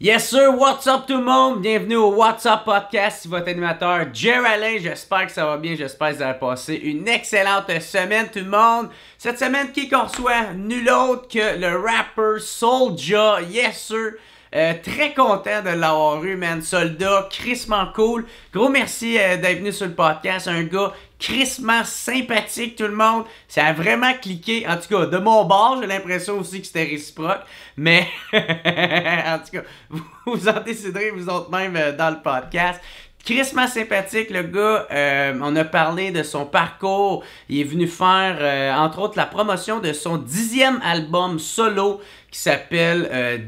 Yes sir, what's up tout le monde? Bienvenue au What's Up Podcast, votre animateur Jerry J'espère que ça va bien, j'espère que vous avez passé une excellente semaine tout le monde. Cette semaine, qui qu'on soit, nul autre que le rapper Soldier. yes sir. Euh, très content de l'avoir eu, man. Soldat, crissement cool. Gros merci euh, d'être venu sur le podcast. Un gars Christmas sympathique, tout le monde. Ça a vraiment cliqué. En tout cas, de mon bord, j'ai l'impression aussi que c'était réciproque. Mais, en tout cas, vous, en déciderez vous autres même euh, dans le podcast. Christmas sympathique, le gars. Euh, on a parlé de son parcours. Il est venu faire, euh, entre autres, la promotion de son dixième album solo qui s'appelle euh,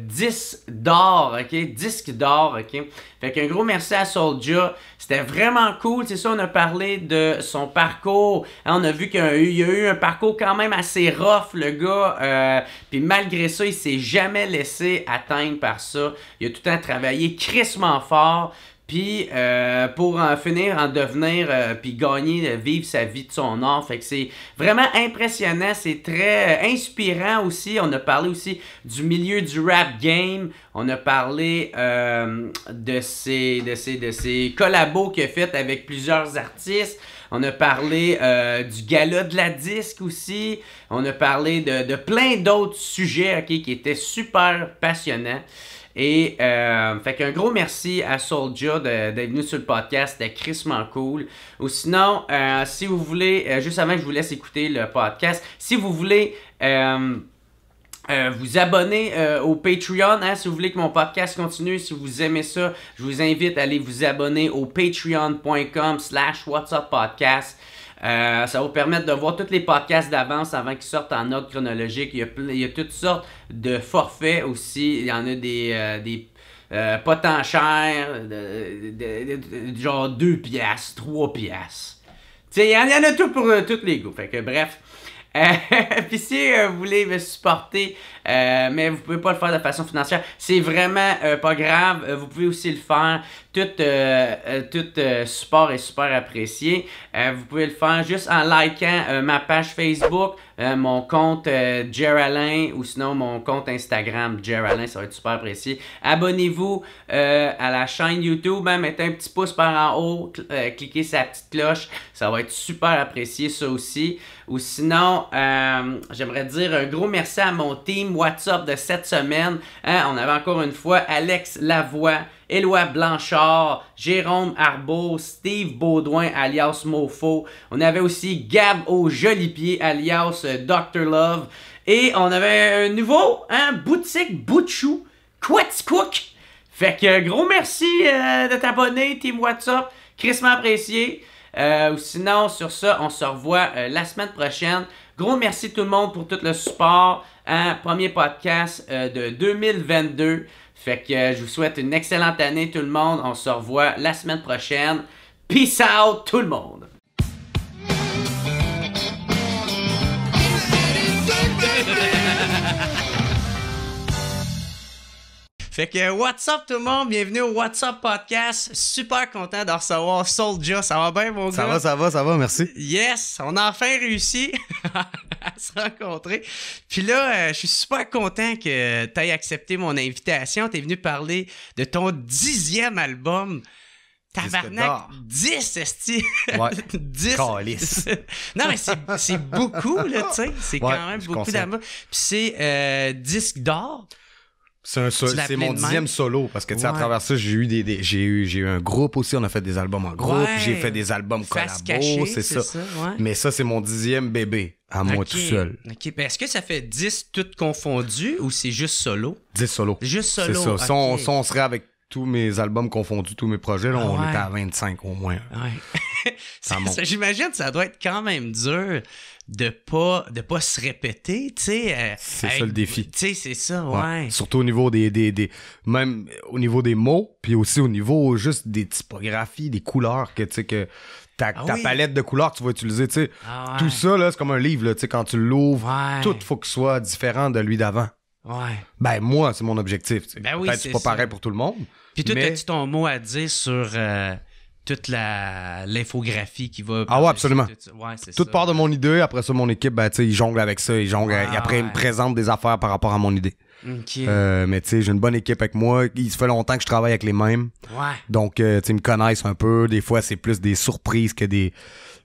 d'or, ok? Disque d'or, ok? Fait qu'un gros merci à Soldier. C'était vraiment cool. C'est ça, on a parlé de son parcours. Hein, on a vu qu'il y a eu un parcours quand même assez rough, le gars. Euh, puis malgré ça, il s'est jamais laissé atteindre par ça. Il a tout le temps travaillé crissement fort. Puis euh, pour en finir, en devenir, euh, puis gagner, euh, vivre sa vie de son art. Fait que c'est vraiment impressionnant, c'est très inspirant aussi. On a parlé aussi du milieu du rap game. On a parlé de ses, de, de collabos qu'il a fait avec plusieurs artistes. On a parlé du gala de la disque aussi. On a parlé de, plein d'autres sujets qui étaient super passionnants. Et euh, fait qu'un gros merci à Soldier d'être venu sur le podcast, c'était crissement cool. Ou sinon, euh, si vous voulez, euh, juste avant que je vous laisse écouter le podcast, si vous voulez euh, vous abonner au Patreon, hein, si vous voulez que mon podcast continue, si vous aimez ça, je vous invite à aller vous abonner au patreon.com slash whatsapp podcast. Euh, ça va vous permettre de voir tous les podcasts d'avance avant qu'ils sortent en ordre chronologique. Il y, a, toutes sortes de forfaits aussi. Il y en a des, euh, des euh, pas tant chers, genre 2 piastres, 3 piastres. Tu sais, il y, en a tout pour tous les goûts. Fait que bref. Puis si vous voulez me supporter euh, mais vous pouvez pas le faire de façon financière. C'est vraiment euh, pas grave. Euh, vous pouvez aussi le faire. Tout, tout support est super apprécié. vous pouvez le faire juste en likant ma page Facebook, mon compte Jeralyn ou sinon mon compte Instagram Jeralyn, Ça va être super apprécié. Abonnez-vous à la chaîne YouTube. Hein, mettez un petit pouce par en haut. cliquez sur petite cloche. Ça va être super apprécié ça aussi. Ou sinon, j'aimerais dire un gros merci à mon team WhatsApp de cette semaine. Hein, on avait encore une fois Alex Lavoie, Éloi Blanchard, Jérôme Arbeau, Steve Baudouin alias Mofo. On avait aussi Gab au joli pied alias euh, Dr. Love. Et on avait un nouveau, hein, boutique Boutchou, Quatscook. Fait que gros merci euh, de t'abonner, Team WhatsApp. Crissement apprécié. Euh, sinon, sur ça, on se revoit la semaine prochaine. Gros merci tout le monde pour tout le support. Hein. Premier podcast euh, de 2022. Fait que euh, je vous souhaite une excellente année tout le monde. On se revoit la semaine prochaine. Peace out tout le monde. Fait que what's up tout le monde, bienvenue au WhatsApp Podcast. Super content de recevoir Soulja. Ça va bien mon ça gars? Ça va, ça va, ça va, merci. Yes, on a enfin réussi à se rencontrer. Puis là, euh, je suis super content que tu aies accepté mon invitation. Tu es venu parler de ton dixième album. Tabarnak, 10, esti! Ouais. 10! non, mais c'est beaucoup, là, tu sais. C'est quand même beaucoup d'amour. Puis c'est euh, disque d'or. C'est mon dixième solo parce que à travers ça, j'ai eu des, j'ai eu j'ai eu un groupe aussi, on a fait des albums en groupe, j'ai fait des albums collabos, c'est ça. Mais ça c'est mon dixième bébé à moi tout seul. OK, est-ce que ça fait dix toutes confondues ou c'est juste solo dix solo. Juste solo. C'est ça. Si on, serait avec tous mes albums confondus, tous mes projets, on est à 25 au moins. Ouais. j'imagine ça doit être quand même dur de pas de pas se répéter, tu sais. Euh, c'est ça le défi. Tu sais, c'est ça, ouais. Surtout au niveau des, des, même au niveau des mots, puis aussi au niveau juste des typographies, des couleurs que tu sais que ta, ah palette de couleurs que tu vas utiliser, tu sais. Ah tout ça là, c'est comme un livre là, tu sais quand tu l'ouvres, tout faut que ce soit différent de lui d'avant. Ouais. Ben moi, c'est mon objectif. Ben oui, Peut-être c'est pas pareil pour tout le monde. Puis toi, as-tu ton mot à dire sur euh, toute la l'infographie qui va ah ouais absolument toute part de mon idée après ça mon équipe ben tu ils jonglent avec ça ils jonglent et ah après ils me présentent des affaires par rapport à mon idée euh, mais tu sais j'ai une bonne équipe avec moi il se fait longtemps que je travaille avec les mêmes ouais. donc euh, tu ils me connaissent un peu des fois c'est plus des surprises que des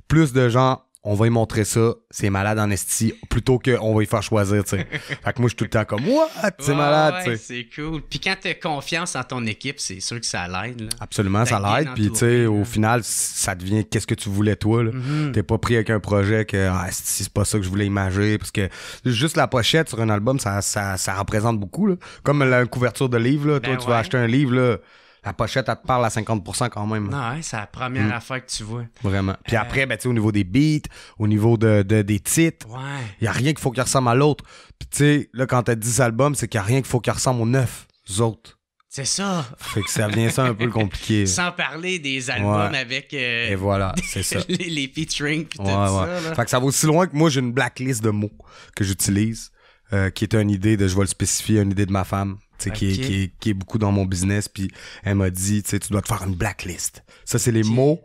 plus de gens on va lui montrer ça, c'est malade en esti, plutôt qu'on va lui faire choisir, tu sais. fait que moi, je suis tout le temps comme, what, c'est malade, C'est cool. Puis quand t'as confiance en ton équipe, c'est sûr que ça l'aide, Absolument, ça l'aide. Puis, tu sais, au final, ça devient qu'est-ce que tu voulais, toi, là. Mm-hmm. T'es pas pris avec un projet que, ah, c'est pas ça que je voulais imaginer, parce que juste la pochette sur un album, ça, ça, ça représente beaucoup, là. Comme la couverture de livre, là. Ben toi, tu vas acheter un livre, là la pochette, elle te parle à 50% quand même. Non, c'est la première mm. affaire que tu vois. Vraiment. Puis euh, après, ben, au niveau des beats, au niveau de, des titres, il n'y a rien qu'il faut qu'il ressemble à l'autre. Puis tu sais, là, quand t'as 10 albums, c'est qu'il n'y a rien qu'il faut qu'il ressemble aux 9 autres. C'est ça. Fait que ça devient ça un peu compliqué. Sans parler des albums avec. Euh, Et voilà, les, featuring tout ça. Fait que ça va aussi loin que moi, j'ai une blacklist de mots que j'utilise, euh, qui est une idée de je vais le spécifier, une idée de ma femme, qui, est, beaucoup dans mon business. Puis elle m'a dit, tu dois te faire une blacklist. Ça, c'est les mots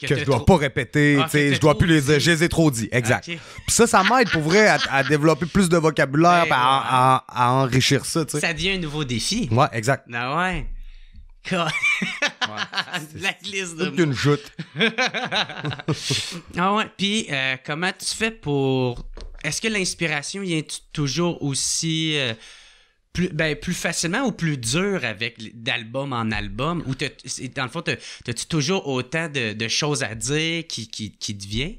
que, je je dois pas répéter. Ah, je dois plus les Je les ai trop dit. Exact. Puis ça, ça m'aide pour vrai à, développer plus de vocabulaire ben à, enrichir ça. Ça devient un nouveau défi. Ouais, exact. Ah ouais. Blacklist de une joute. Ah ouais. Puis euh, comment tu fais pour. Est-ce que l'inspiration vient toujours aussi. Euh, ben, plus, facilement ou plus dur avec d'album en album? Ou dans le fond, as-tu toujours autant de, choses à dire qui, qui, qui te vient?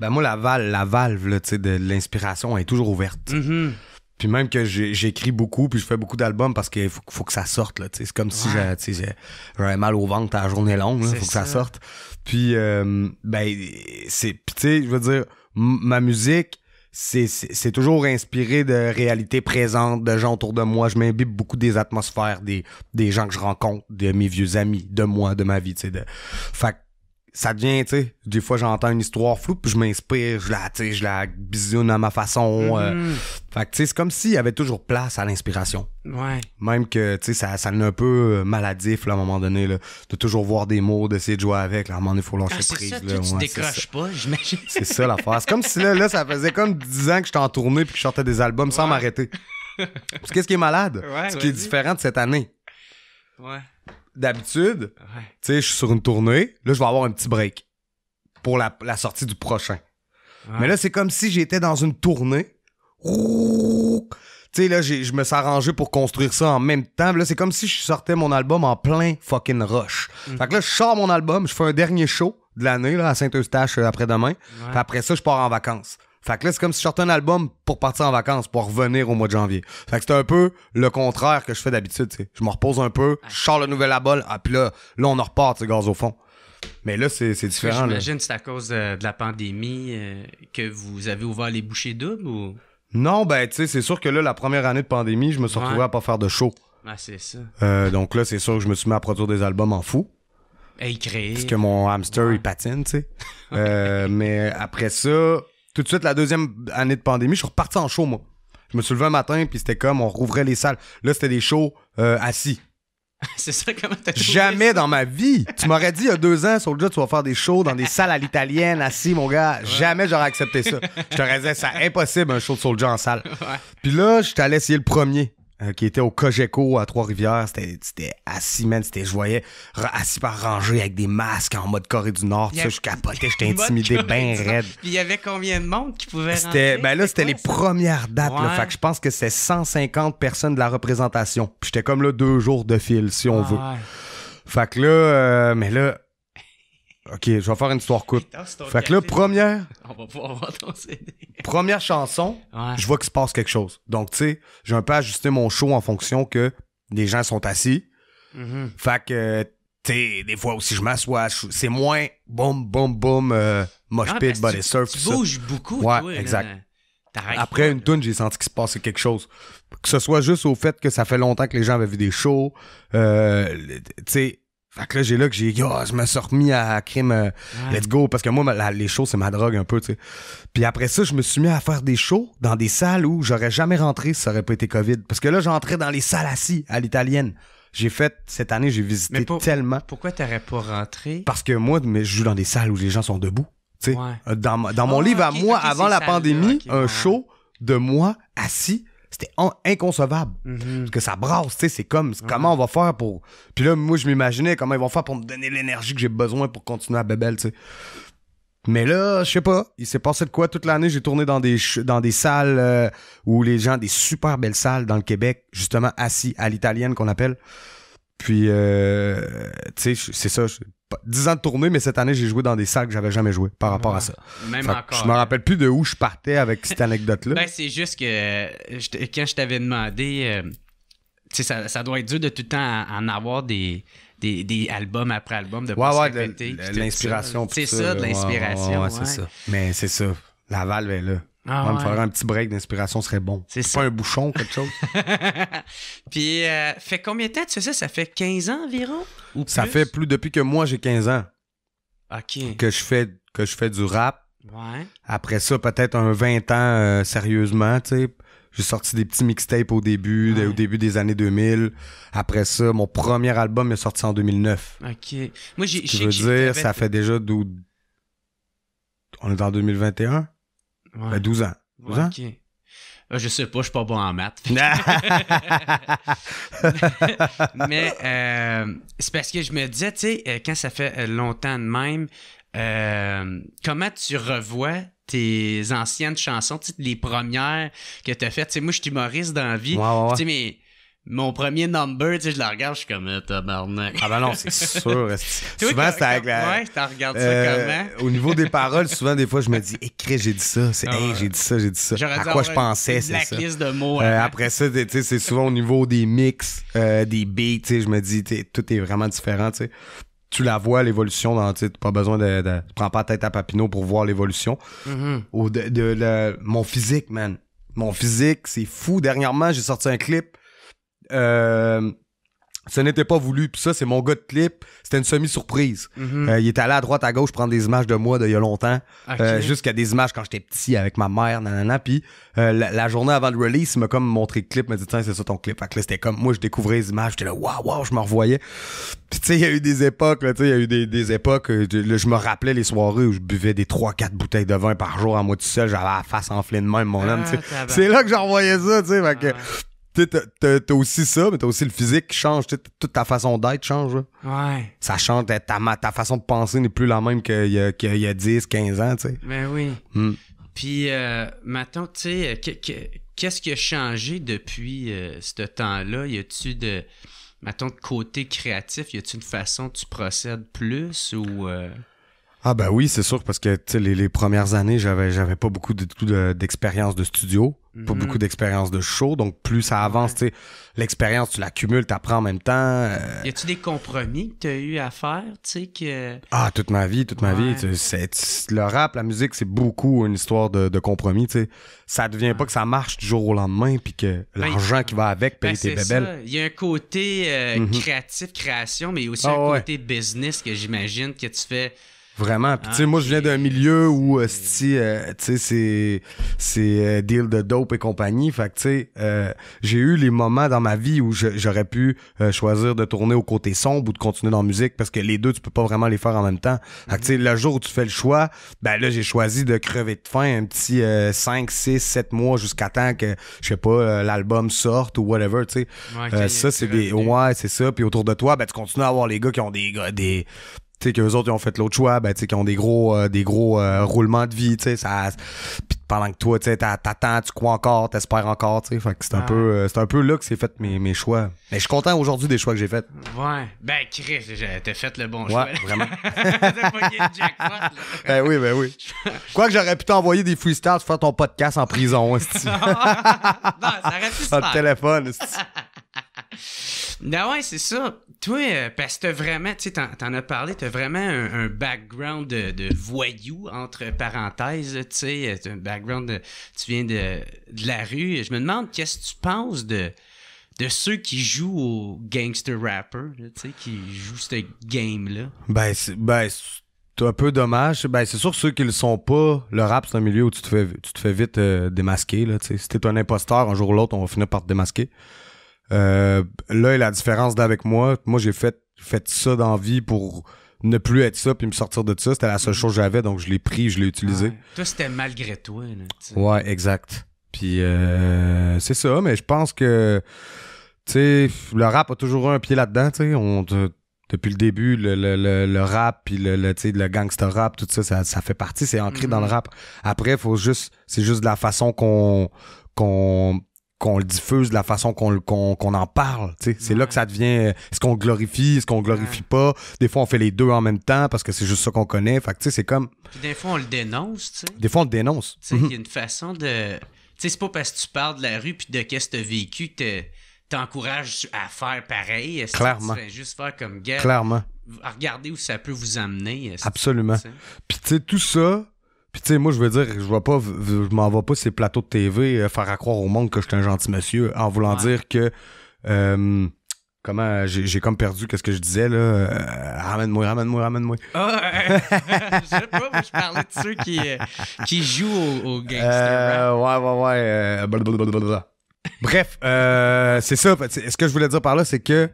Ben moi, la, valve, la valve de l'inspiration est toujours ouverte. Mm-hmm. Puis même que j'écris beaucoup, puis je fais beaucoup d'albums parce qu'il faut, que ça sorte. C'est comme si j'avais mal au ventre à journée longue. Il faut que ça sorte. Puis, euh, ben, c'est. je veux dire, ma musique, c'est toujours inspiré de réalité présente, de gens autour de moi. Je m'imbibe beaucoup des atmosphères, des, des gens que je rencontre, de mes vieux amis, de moi, de ma vie. tu sais De... Fait ça devient, tu sais, des fois j'entends une histoire floue, puis je m'inspire, je la, je la bisoune à ma façon. Euh. Mm-hmm. fait que, tu sais, c'est comme s'il y avait toujours place à l'inspiration. Ouais. Même que, tu sais, ça, ça un peu euh, maladif, là, à un moment donné, là, de toujours voir des mots, d'essayer de jouer avec, là, à un moment donné, il faut lâcher ah, prise. Ça, là, tu décroches pas, j'imagine. C'est ça l'affaire. C'est comme si, là, là, ça faisait comme 10 ans que j'étais en tournée, puis que je sortais des albums sans m'arrêter. Parce qu'est-ce qui est malade? Ouais, ce qui est différent de cette année. Ouais d'habitude, je suis sur une tournée, là, je vais avoir un petit break pour la, sortie du prochain. Mais là, c'est comme si j'étais dans une tournée. Ouh, tu là, je me suis arrangé pour construire ça en même temps. Là, c'est comme si je sortais mon album en plein fucking rush. Mhm. Fait que là, je sors mon album, je fais un dernier show de l'année, là, à Saint-Eustache euh, après-demain. Après ça, je pars en vacances. Fait que là, c'est comme si je sortais un album pour partir en vacances, pour revenir au mois de janvier. Fait que c'est un peu le contraire que je fais d'habitude, tu sais. Je me repose un peu, je sors le nouvel album, ah, puis là, là, on en repart, tu gaz au fond. Mais là, c'est différent. J'imagine que c'est à cause de, la pandémie euh, que vous avez ouvert les bouchées doubles ou... Non, ben, tu sais, c'est sûr que là, la première année de pandémie, je me suis retrouvé à pas faire de show. Ah, c'est ça. Euh, donc là, c'est sûr que je me suis mis à produire des albums en fou. Et créer. Parce que mon hamster, il patine, tu sais. Euh, mais après ça, tout de suite, la deuxième année de pandémie, je suis reparti en show, moi. Je me suis levé un matin, puis c'était comme, on rouvrait les salles. Là, c'était des shows euh, assis. C'est ça, comment t'as Jamais dans ma vie. Tu m'aurais dit il y a deux ans, sur tu vas faire des shows dans des salles à l'italienne, assis, mon gars. Jamais j'aurais accepté ça. Je te disais, c'est impossible, un show de Soldier en salle. Puis là, je t'allais essayer le premier. Euh, qui était au Cogeco à Trois-Rivières. C'était assis, man. C'était, je voyais, assis par rangée avec des masques en mode Corée du Nord. ça, je capotais, j'étais intimidé bien raide. Puis il y avait combien de monde qui pouvait rentrer? Ben là, c'était les premières dates. Là, fait que je pense que c'est 150 personnes de la représentation. Puis j'étais comme là deux jours de fil, si on veut. Fait que là, euh, mais là, Ok, je vais faire une histoire courte. Fait que là, première, On va pouvoir voir ton CD. première chanson, je vois qu'il se passe quelque chose. Donc, tu sais, j'ai un peu ajusté mon show en fonction que les gens sont assis. Mm-hmm. Fait que, tu sais, des fois aussi, je m'assois, c'est moins boum, boum, boum, euh, mosh ah, pit, body surf, Tu beaucoup, Ouais, exact. Après une tune, j'ai senti qu'il se passait quelque chose. Que ce soit juste au fait que ça fait longtemps que les gens avaient vu des shows, euh, tu sais, fait que là, j'ai là que j'ai, je me suis remis à crime, euh, let's go, parce que moi, les shows, c'est ma drogue un peu, tu sais. Puis après ça, je me suis mis à faire des shows dans des salles où j'aurais jamais rentré si ça aurait pas été COVID. Parce que là, j'entrais dans les salles assis à l'italienne. J'ai fait, cette année, j'ai visité tellement. Pourquoi t'aurais pas rentré? Parce que moi, je joue dans des salles où les gens sont debout, tu sais. Euh, dans, mon ah, livre à moi, avant la pandémie, un show de moi assis c'était inconcevable. Mm-hmm. Parce que ça brasse, tu sais, c'est comme, comment mm-hmm. on va faire pour. Puis là, moi, je m'imaginais comment ils vont faire pour me donner l'énergie que j'ai besoin pour continuer à bébelle, tu sais. Mais là, je sais pas, il s'est passé de quoi toute l'année. J'ai tourné dans des, dans des salles euh, où les gens, des super belles salles dans le Québec, justement assis à l'italienne qu'on appelle. Puis, euh, tu sais, c'est ça. 10 ans de tournée, mais cette année, j'ai joué dans des salles que j'avais jamais joué par rapport à ça. Même Je me euh, rappelle plus de où je partais avec cette anecdote-là. ben, c'est juste que euh, quand je t'avais demandé, euh, ça, ça doit être dur de tout le temps en, avoir des. Des, albums après albums de ouais, pas l'inspiration c'est ça, de l'inspiration ouais, c'est ça mais c'est ça valve ben, est là ah on va faire un petit break d'inspiration serait bon. C'est Pas un bouchon, quelque chose. Puis, euh, fait combien de temps tu fais ça? Ça fait 15 ans environ? Ou ça fait plus depuis que moi j'ai 15 ans. OK. Que je fais, que je fais du rap. Ouais. Après ça, peut-être un 20 ans euh, sérieusement, tu sais. J'ai sorti des petits mixtapes au début, au début des années 2000. Après ça, mon premier album est sorti en 2009. OK. Moi, j'ai... Je veux dire, ça fait déjà... On est en 2021 12 ben, ans. 12 ans? Euh, je sais pas, je suis pas bon en maths. mais euh, c'est parce que je me disais, tu sais, euh, quand ça fait longtemps de même, comment tu revois tes anciennes chansons, les premières que tu as faites? sais, moi, je suis humoriste dans la vie. Tu ouais. Mais mon premier number, tu sais, je la regarde, je suis comme, euh, tabarnak. Ah ben non, c'est sûr. souvent, c'est Ouais, t'en regardes ça euh, comment? au niveau des paroles, souvent, des fois, je me dis, écris, eh, j'ai dit ça. C'est, ah j'ai dit ça, j'ai dit ça. À quoi ah je pensais, c'est ça. de mots. Euh, hein. après ça, tu sais, c'est souvent au niveau des mix, des beats, tu sais, je me dis, tout est vraiment différent, tu sais. Tu la vois, l'évolution, dans, tu pas besoin de, de, Prends pas tête à Papineau pour voir l'évolution. Mm-hmm. Ou de, mon physique, man. Mon physique, c'est fou. Dernièrement, j'ai sorti un clip euh, ce n'était pas voulu. Puis ça, c'est mon gars de clip. C'était une semi-surprise. Mhm. Euh, il est allé à droite, à gauche prendre des images de moi d'il y a longtemps. Euh, jusqu'à des images quand j'étais petit avec ma mère, nanana. Puis la, journée avant le release, il m'a comme montré le clip. Il m'a dit, tiens, c'est ça ton clip. c'était comme, moi, je découvrais les images. J'étais là, waouh, waouh, je me revoyais. Puis tu sais, il y a eu des époques, tu sais, il y a eu des, époques. je me rappelais les soirées où je buvais des 3-4 bouteilles de vin par jour à moi tout seul. J'avais la face enflée de même, mon homme. Ah, c'est là que j'envoyais ça, tu sais. Ah tu t'as aussi ça, mais t'as aussi le physique qui change. Toute ta façon d'être change. Ouais. Ça change. Ta, façon de penser n'est plus la même qu'il y, y, a 10, 15 ans, tu sais. Ben oui. Hmm. Puis, euh, maintenant, tu qu'est-ce qui a changé depuis euh, ce temps-là? Y a-tu de. Mettons, côté créatif, y a-tu une façon que tu procèdes plus ou. Euh? Ah ben oui, c'est sûr parce que les, les premières années, j'avais j'avais pas beaucoup d'expérience de, studio, pas mhm. beaucoup d'expérience de show, donc plus ça avance, l'expérience tu l'accumules, t'apprends en même temps. Euh. Y a-tu des compromis que t'as eu à faire, tu sais que Ah, toute ma vie, toute ma vie, le rap, la musique, c'est beaucoup une histoire de, compromis, tu sais. Ça devient pas que ça marche du jour au lendemain puis que ben, l'argent qui va avec paye ben, tes bébelles. Il y a un côté euh, mhm. créatif, création, mais aussi ah un côté business que j'imagine que tu fais Vraiment. Puis, tu sais, ah, moi, je viens d'un milieu où, euh, si, euh, sais, c'est, c'est euh, deal de dope et compagnie. Fait que, tu sais, euh, j'ai eu les moments dans ma vie où j'aurais pu choisir de tourner au côté sombre ou de continuer dans la musique parce que les deux, tu peux pas vraiment les faire en même temps. Fait que, tu sais, mm-hmm. le jour où tu fais le choix, ben là, j'ai choisi de crever de faim un petit 5, 6, 7 mois jusqu'à temps que, je sais pas, l'album sorte ou whatever, tu sais. ça, c'est des. Ouais, c'est ça. Puis autour de toi, ben, tu continues à avoir les gars qui ont des, des, tu sais qu'eux autres ils ont fait l'autre choix ben tu sais qu'ils ont des gros euh, des gros euh, roulements de vie tu sais ça puis pendant que toi tu sais t'attends tu crois encore t'espères encore tu sais fait que c'est un peu euh, c'est un peu là que c'est fait mes, mes choix mais je suis content aujourd'hui des choix que j'ai faits ouais ben Chris t'as fait le bon ouais, choix vraiment ben oui ben oui quoi que j'aurais pu t'envoyer des freestyles faire ton podcast en prison non ça reste téléphone non ben ouais c'est ça toi, euh, parce que vraiment, tu sais, t'en as parlé, t'as vraiment un, background de, voyou, entre parenthèses, tu sais, euh, un background, tu viens de, la rue. Je me demande, qu'est-ce que tu penses de, de ceux qui jouent au gangster rapper, tu sais, qui jouent ce game-là? Ben, ben, c'est un peu dommage. Ben, c'est sûr ceux qui le sont pas, le rap, c'est un milieu où tu te fais, tu te fais vite euh, démasquer, là, tu sais. Si t'es un imposteur, un jour ou l'autre, on va finir par te démasquer. Euh, là, la différence d'avec moi, moi j'ai fait, fait ça dans vie pour ne plus être ça puis me sortir de ça. C'était la seule mhm. chose que j'avais, donc je l'ai pris, je l'ai utilisé. Toi, c'était malgré toi. ouais, exact. Puis euh, c'est ça, mais je pense que le rap a toujours un pied là-dedans. On, depuis le début, le, le, le, rap, puis le, le, gangster rap, tout ça, ça, fait partie, c'est ancré dans le mhm. rap. Après, faut juste, c'est juste la façon qu'on qu'on qu'on le diffuse, de la façon qu'on qu'on en parle. C'est là que ça devient. Est-ce qu'on glorifie, est-ce qu'on glorifie pas? Des fois, on fait les deux en même temps parce que c'est juste ça qu'on connaît. Fait c'est comme. des fois, on le dénonce. Des fois, on le dénonce. Il y a mhm. une façon de. Tu sais, c'est pas parce que tu parles de la rue puis de qu'est-ce que tu as vécu que t'encourages à faire pareil. Clairement. juste faire comme guerre. Clairement. regarder où ça peut vous amener. Absolument. Puis tu sais, tout ça, puis tu sais, moi je veux dire, je vois pas, je m'en vais pas ces plateaux de TV euh, faire accroire croire au monde que je suis un gentil monsieur en voulant dire que euh, comment j'ai comme perdu qu'est-ce que je disais là euh, ramène-moi ramène-moi ramène-moi ah, je sais pas où je parlais de ceux qui euh, qui jouent au, gangster rap. ouais ouais ouais blablabla. bref c'est ça ce que je voulais dire par là c'est que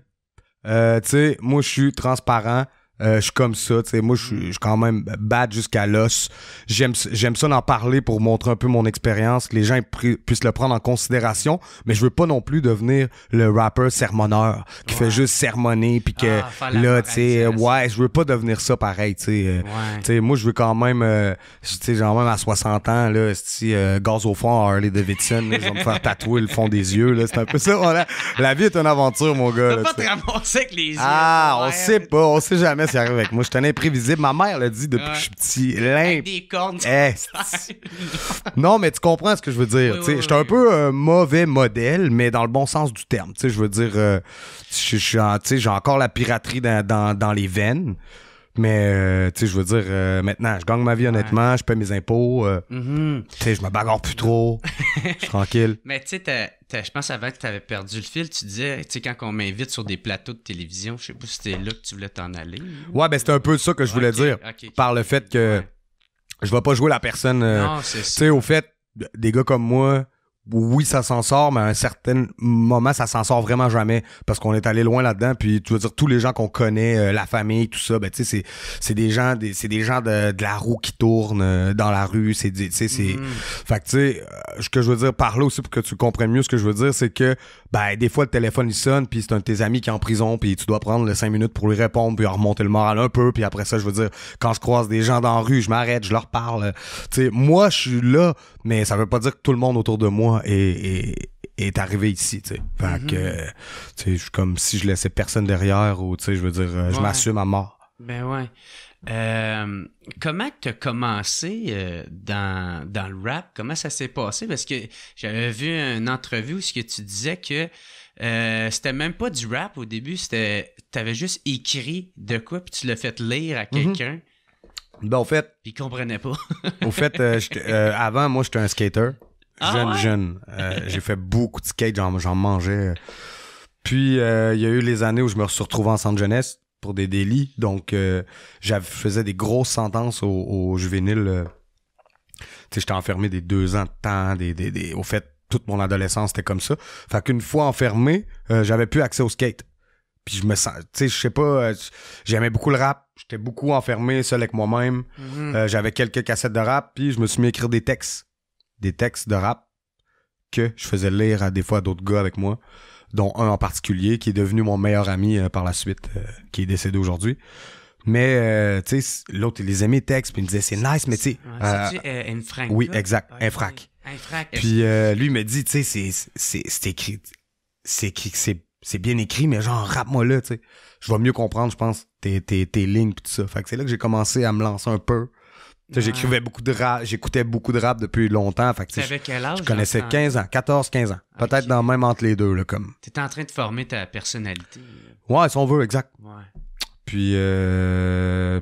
tu sais moi je suis transparent euh, je suis comme ça, tu sais. Moi, je suis quand même bad jusqu'à l'os. J'aime ça d'en parler pour montrer un peu mon expérience, que les gens puissent le prendre en considération, mais je veux pas non plus devenir le rapper sermonneur qui fait juste sermonner, puis que ah, là, tu sais, ouais, je veux pas devenir ça pareil, tu sais. Euh, moi, je veux quand même, euh, tu sais, même à 60 ans, là, si gaz au fond Harley Davidson, ils vont me faire tatouer le fond des yeux, là. C'est un peu ça. Voilà. La vie est une aventure, mon gars. Là, pas te avec les ah, yeux. Ah, on sait pas, on sait jamais avec moi. Je suis un imprévisible. Ma mère l'a dit depuis que je suis petit. des cornes. Eh, non, mais tu comprends ce que je veux dire. je suis un peu un mauvais modèle, mais dans le bon sens du terme. Je veux dire, euh, j'ai encore la piraterie dans les veines. Mais, euh, tu sais, je veux dire, euh, maintenant, je gagne ma vie honnêtement, je paie mes impôts, euh, mm-hmm. tu sais, je me bagarre plus trop, je suis tranquille. Mais, tu sais, je pense avant que tu avais perdu le fil, tu disais, tu sais, quand on m'invite sur des plateaux de télévision, je sais pas si c'était là que tu voulais t'en aller. Ouais, ben c'était un peu ça que je voulais dire. par le fait que je vais pas jouer la personne. Tu sais, au fait, des gars comme moi, oui, ça s'en sort, mais à un certain moment, ça s'en sort vraiment jamais parce qu'on est allé loin là-dedans. Puis tu veux dire tous les gens qu'on connaît, euh, la famille, tout ça, ben tu sais, c'est des gens, des, c'est des gens de, de, la roue qui tourne euh, dans la rue. C'est tu sais, c'est. Mm-hmm. Fait que tu sais, euh, ce que je veux dire par là aussi pour que tu comprennes mieux ce que je veux dire, c'est que ben des fois le téléphone il sonne, puis c'est un de tes amis qui est en prison, puis tu dois prendre les cinq minutes pour lui répondre, puis remonter le moral un peu, puis après ça, je veux dire, quand je croise des gens dans la rue, je m'arrête, je leur parle. Tu sais, moi je suis là, mais ça veut pas dire que tout le monde autour de moi est, est, arrivé ici, tu sais. Fait mhm. que, euh, tu sais, je comme si je laissais personne derrière ou, tu sais, je veux dire, euh, je m'assume à mort. Ben ouais. Euh, comment tu as commencé dans, dans, le rap? Comment ça s'est passé? Parce que j'avais vu une entrevue où ce que tu disais que euh, c'était même pas du rap au début, c'était t'avais juste écrit de quoi puis tu l'as fait lire à mhm. quelqu'un. Ben, au fait. pas. au fait, euh, euh, avant, moi, j'étais un skater. Ah jeune, jeune. Euh, j'ai fait beaucoup de skate, j'en mangeais. Puis, il y a eu les années où je me suis retrouvé en centre jeunesse pour des délits. Donc, j'avais faisais des grosses sentences aux, juvéniles. Tu sais, j'étais enfermé des deux ans de temps, des, des, des... au fait, toute mon adolescence, était comme ça. Fait qu'une fois enfermé, j'avais plus accès au skate. Puis je me sens, tu sais, je sais pas, euh, j'aimais beaucoup le rap, j'étais beaucoup enfermé seul avec moi-même. Mm-hmm. Euh, j'avais quelques cassettes de rap, puis je me suis mis à écrire des textes, des textes de rap que je faisais lire à des fois d'autres gars avec moi, dont un en particulier qui est devenu mon meilleur ami euh, par la suite, qui est décédé aujourd'hui. Mais, tu sais, l'autre, il les aimait, textes puis il me disait, c'est nice, mais tu sais. oui, exact, un frac. Puis lui, il me dit, tu sais, c'est écrit, c'est écrit, c'est c'est bien écrit, mais genre, rappe-moi là, tu sais. Je vais mieux comprendre, je pense, tes, tes, lignes pis tout ça. Fait que c'est là que j'ai commencé à me lancer un peu. J'écrivais beaucoup de rap, j'écoutais beaucoup de rap depuis longtemps. Fait que, quel âge? Je connaissais 15 ans, 14, 15 ans. Peut-être dans même entre les deux, là, comme. T'étais en train de former ta personnalité. Ouais, si on veut, exact. Ouais. Puis, euh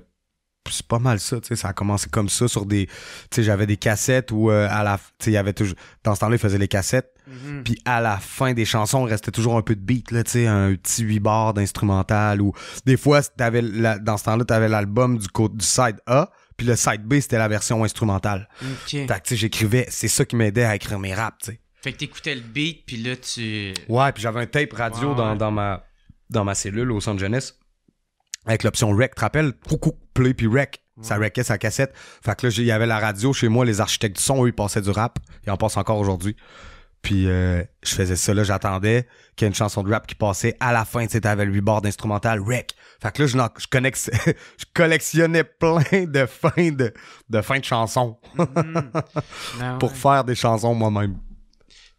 c'est pas mal ça, tu sais, ça a commencé comme ça sur des, tu sais, j'avais des cassettes où euh, à la, tu sais, il y avait toujours, dans ce temps-là, ils faisaient les cassettes, mm-hmm. puis à la fin des chansons, il restait toujours un peu de beat, là, tu sais, un petit huit bars d'instrumental ou des fois, dans ce temps-là, t'avais l'album du côté du side A, puis le side B, c'était la version instrumentale. tu sais, j'écrivais, c'est ça qui m'aidait à écrire mes raps, tu sais. Fait que t'écoutais le beat, puis là, tu... Ouais, puis j'avais un tape radio dans, ma dans ma cellule au centre jeunesse avec l'option rec. Tu te rappelles? Coucou, play puis rec. Ça rec'ait sa cassette. Fait que là, il y avait la radio chez moi, les architectes du son, eux, ils passaient du rap. et on passe encore aujourd'hui. Puis euh, je faisais ça, là, j'attendais qu'il y ait une chanson de rap qui passait à la fin, tu avec lui le 8 rec. Fait que là, je, je, je collectionnais plein de fins de, de, fins de chansons mhm. ah pour faire des chansons moi-même.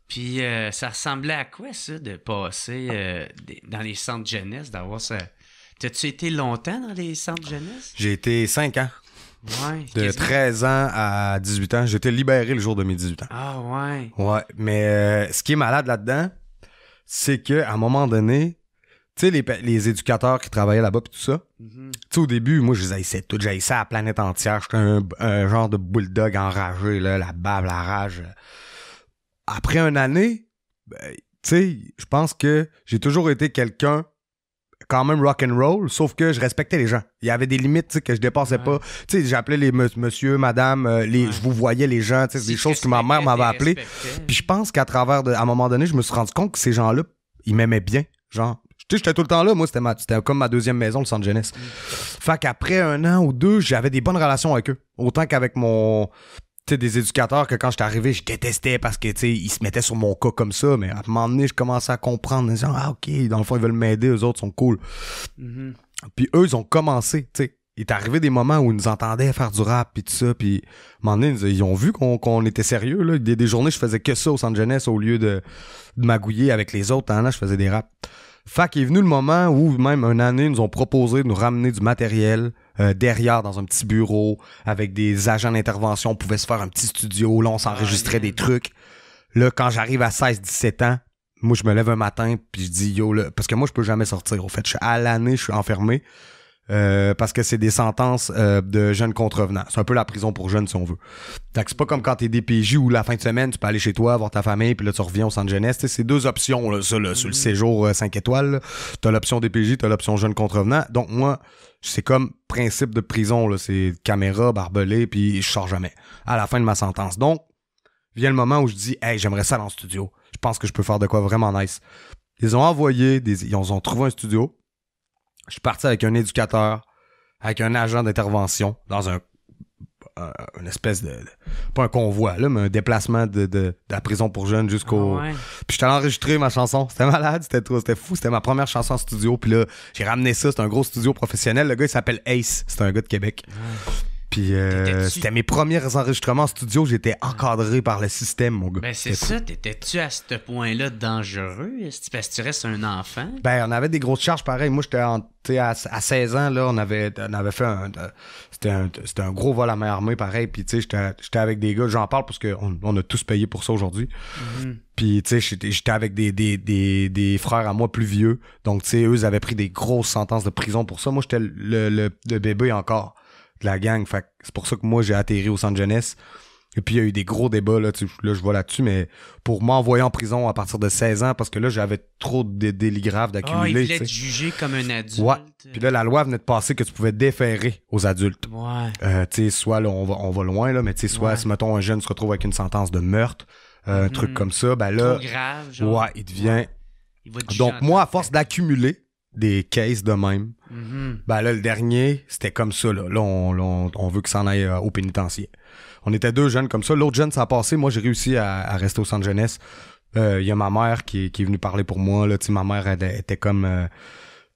Puis euh, ça ressemblait à quoi, ça, de passer euh, dans les centres jeunesse, d'avoir ça... T'as-tu été longtemps dans les centres jeunesse? J'ai été 5 ans. de 13 ans à 18 ans. J'étais libéré le jour de mes 18 ans. Ah ouais. Ouais, mais euh, ce qui est malade là-dedans, c'est que à un moment donné, tu sais, les, éducateurs qui travaillaient là-bas et tout ça, mm-hmm. tu sais, au début, moi, je les haïssais tout. J'haïssais la planète entière. J'étais un, genre de bulldog enragé, là, la bave, la rage. Après une année, ben, tu sais, je pense que j'ai toujours été quelqu'un quand même rock and roll, sauf que je respectais les gens. Il y avait des limites que je dépassais pas. Tu sais, j'appelais les monsieur, madame, euh, les, je vous voyais les gens, tu des choses que ma mère m'avait appelé. Puis je pense qu'à travers, de, à un moment donné, je me suis rendu compte que ces gens-là, ils m'aimaient bien, genre. j'étais tout le temps là. Moi, c'était, comme ma deuxième maison, le centre jeunesse. Mm. Fait qu'après un an ou deux, j'avais des bonnes relations avec eux. Autant qu'avec mon, des éducateurs que quand j'étais arrivé, je détestais parce que tu se mettaient sur mon cas comme ça, mais à un moment donné, je commençais à comprendre en disant Ah, ok, dans le fond, ils veulent m'aider, eux autres sont cool. Mhm. Puis eux, ils ont commencé, tu Il est arrivé des moments où ils nous entendaient faire du rap et tout ça, puis à un moment donné, ils ont vu qu'on était sérieux. Là. Des, des, journées, je faisais que ça au centre jeunesse au lieu de, magouiller avec les autres. Hein, là, je faisais des raps. Fait est venu le moment où, même une année, nous ont proposé de nous ramener du matériel euh, derrière dans un petit bureau avec des agents d'intervention. On pouvait se faire un petit studio. Là, on s'enregistrait des trucs. Là, quand j'arrive à 16-17 ans, moi, je me lève un matin puis je dis yo, là, parce que moi, je peux jamais sortir. Au fait, je suis à l'année, je suis enfermé. Euh, parce que c'est des sentences euh, de jeunes contrevenants. C'est un peu la prison pour jeunes, si on veut. Fait que c'est pas comme quand t'es DPJ ou la fin de semaine, tu peux aller chez toi, voir ta famille, puis là, tu reviens au centre jeunesse. c'est deux options, ça, sur le mhm. séjour 5 euh, étoiles. T'as l'option DPJ, t'as l'option jeune contrevenant. Donc, moi, c'est comme principe de prison, C'est caméra, barbelé, puis je sors jamais à la fin de ma sentence. Donc, vient le moment où je dis, hey, j'aimerais ça dans le studio. Je pense que je peux faire de quoi vraiment nice. Ils ont envoyé des, ils ont trouvé un studio je suis parti avec un éducateur, avec un agent d'intervention, dans un euh, une espèce de, pas un convoi là mais un déplacement de, la prison pour jeunes jusqu'au ah puis j'étais enregistré ma chanson c'était malade c'était trop c'était fou c'était ma première chanson en studio puis là j'ai ramené ça c'est un gros studio professionnel le gars il s'appelle Ace c'est un gars de Québec puis euh, c'était mes premiers enregistrements en studio, j'étais encadré par le système, mon gars. Ben c'est ça, t'étais-tu à ce point-là dangereux? Parce que tu restes un enfant? Ben on avait des grosses charges pareil. Moi j'étais à, à 16 ans, là, on avait, on avait fait un. C'était un, gros vol à main armée pareil. Puis tu sais, j'étais avec des gars, j'en parle parce qu'on on a tous payé pour ça aujourd'hui. Mm-hmm. Puis, tu sais, j'étais avec des, des, des, des, frères à moi plus vieux. Donc, tu sais, eux, ils avaient pris des grosses sentences de prison pour ça. Moi, j'étais le, bébé encore la gang. c'est pour ça que moi, j'ai atterri au centre jeunesse. Et puis, il y a eu des gros débats, là, je vois là-dessus, mais pour m'envoyer en prison à partir de 16 ans, parce que là, j'avais trop de délits graves d'accumuler. Ah, il voulait jugé comme un adulte. Puis là, la loi venait de passer que tu pouvais déférer aux adultes. Ouais. Euh, tu sais, soit là, on va, loin, là, mais tu sais, soit si, mettons, un jeune se retrouve avec une sentence de meurtre, euh, un mhm. truc comme ça, ben là... grave, il devient... Donc, moi, à force d'accumuler, des cases de même. Mm-hmm. Ben là, le dernier, c'était comme ça. Là, là on, on, veut que ça en aille euh, au pénitencier. On était deux jeunes comme ça. L'autre jeune, ça a passé. Moi, j'ai réussi à, rester au centre jeunesse. Il euh, y a ma mère qui, qui, est venue parler pour moi. Là, ma mère, elle, était comme... Euh,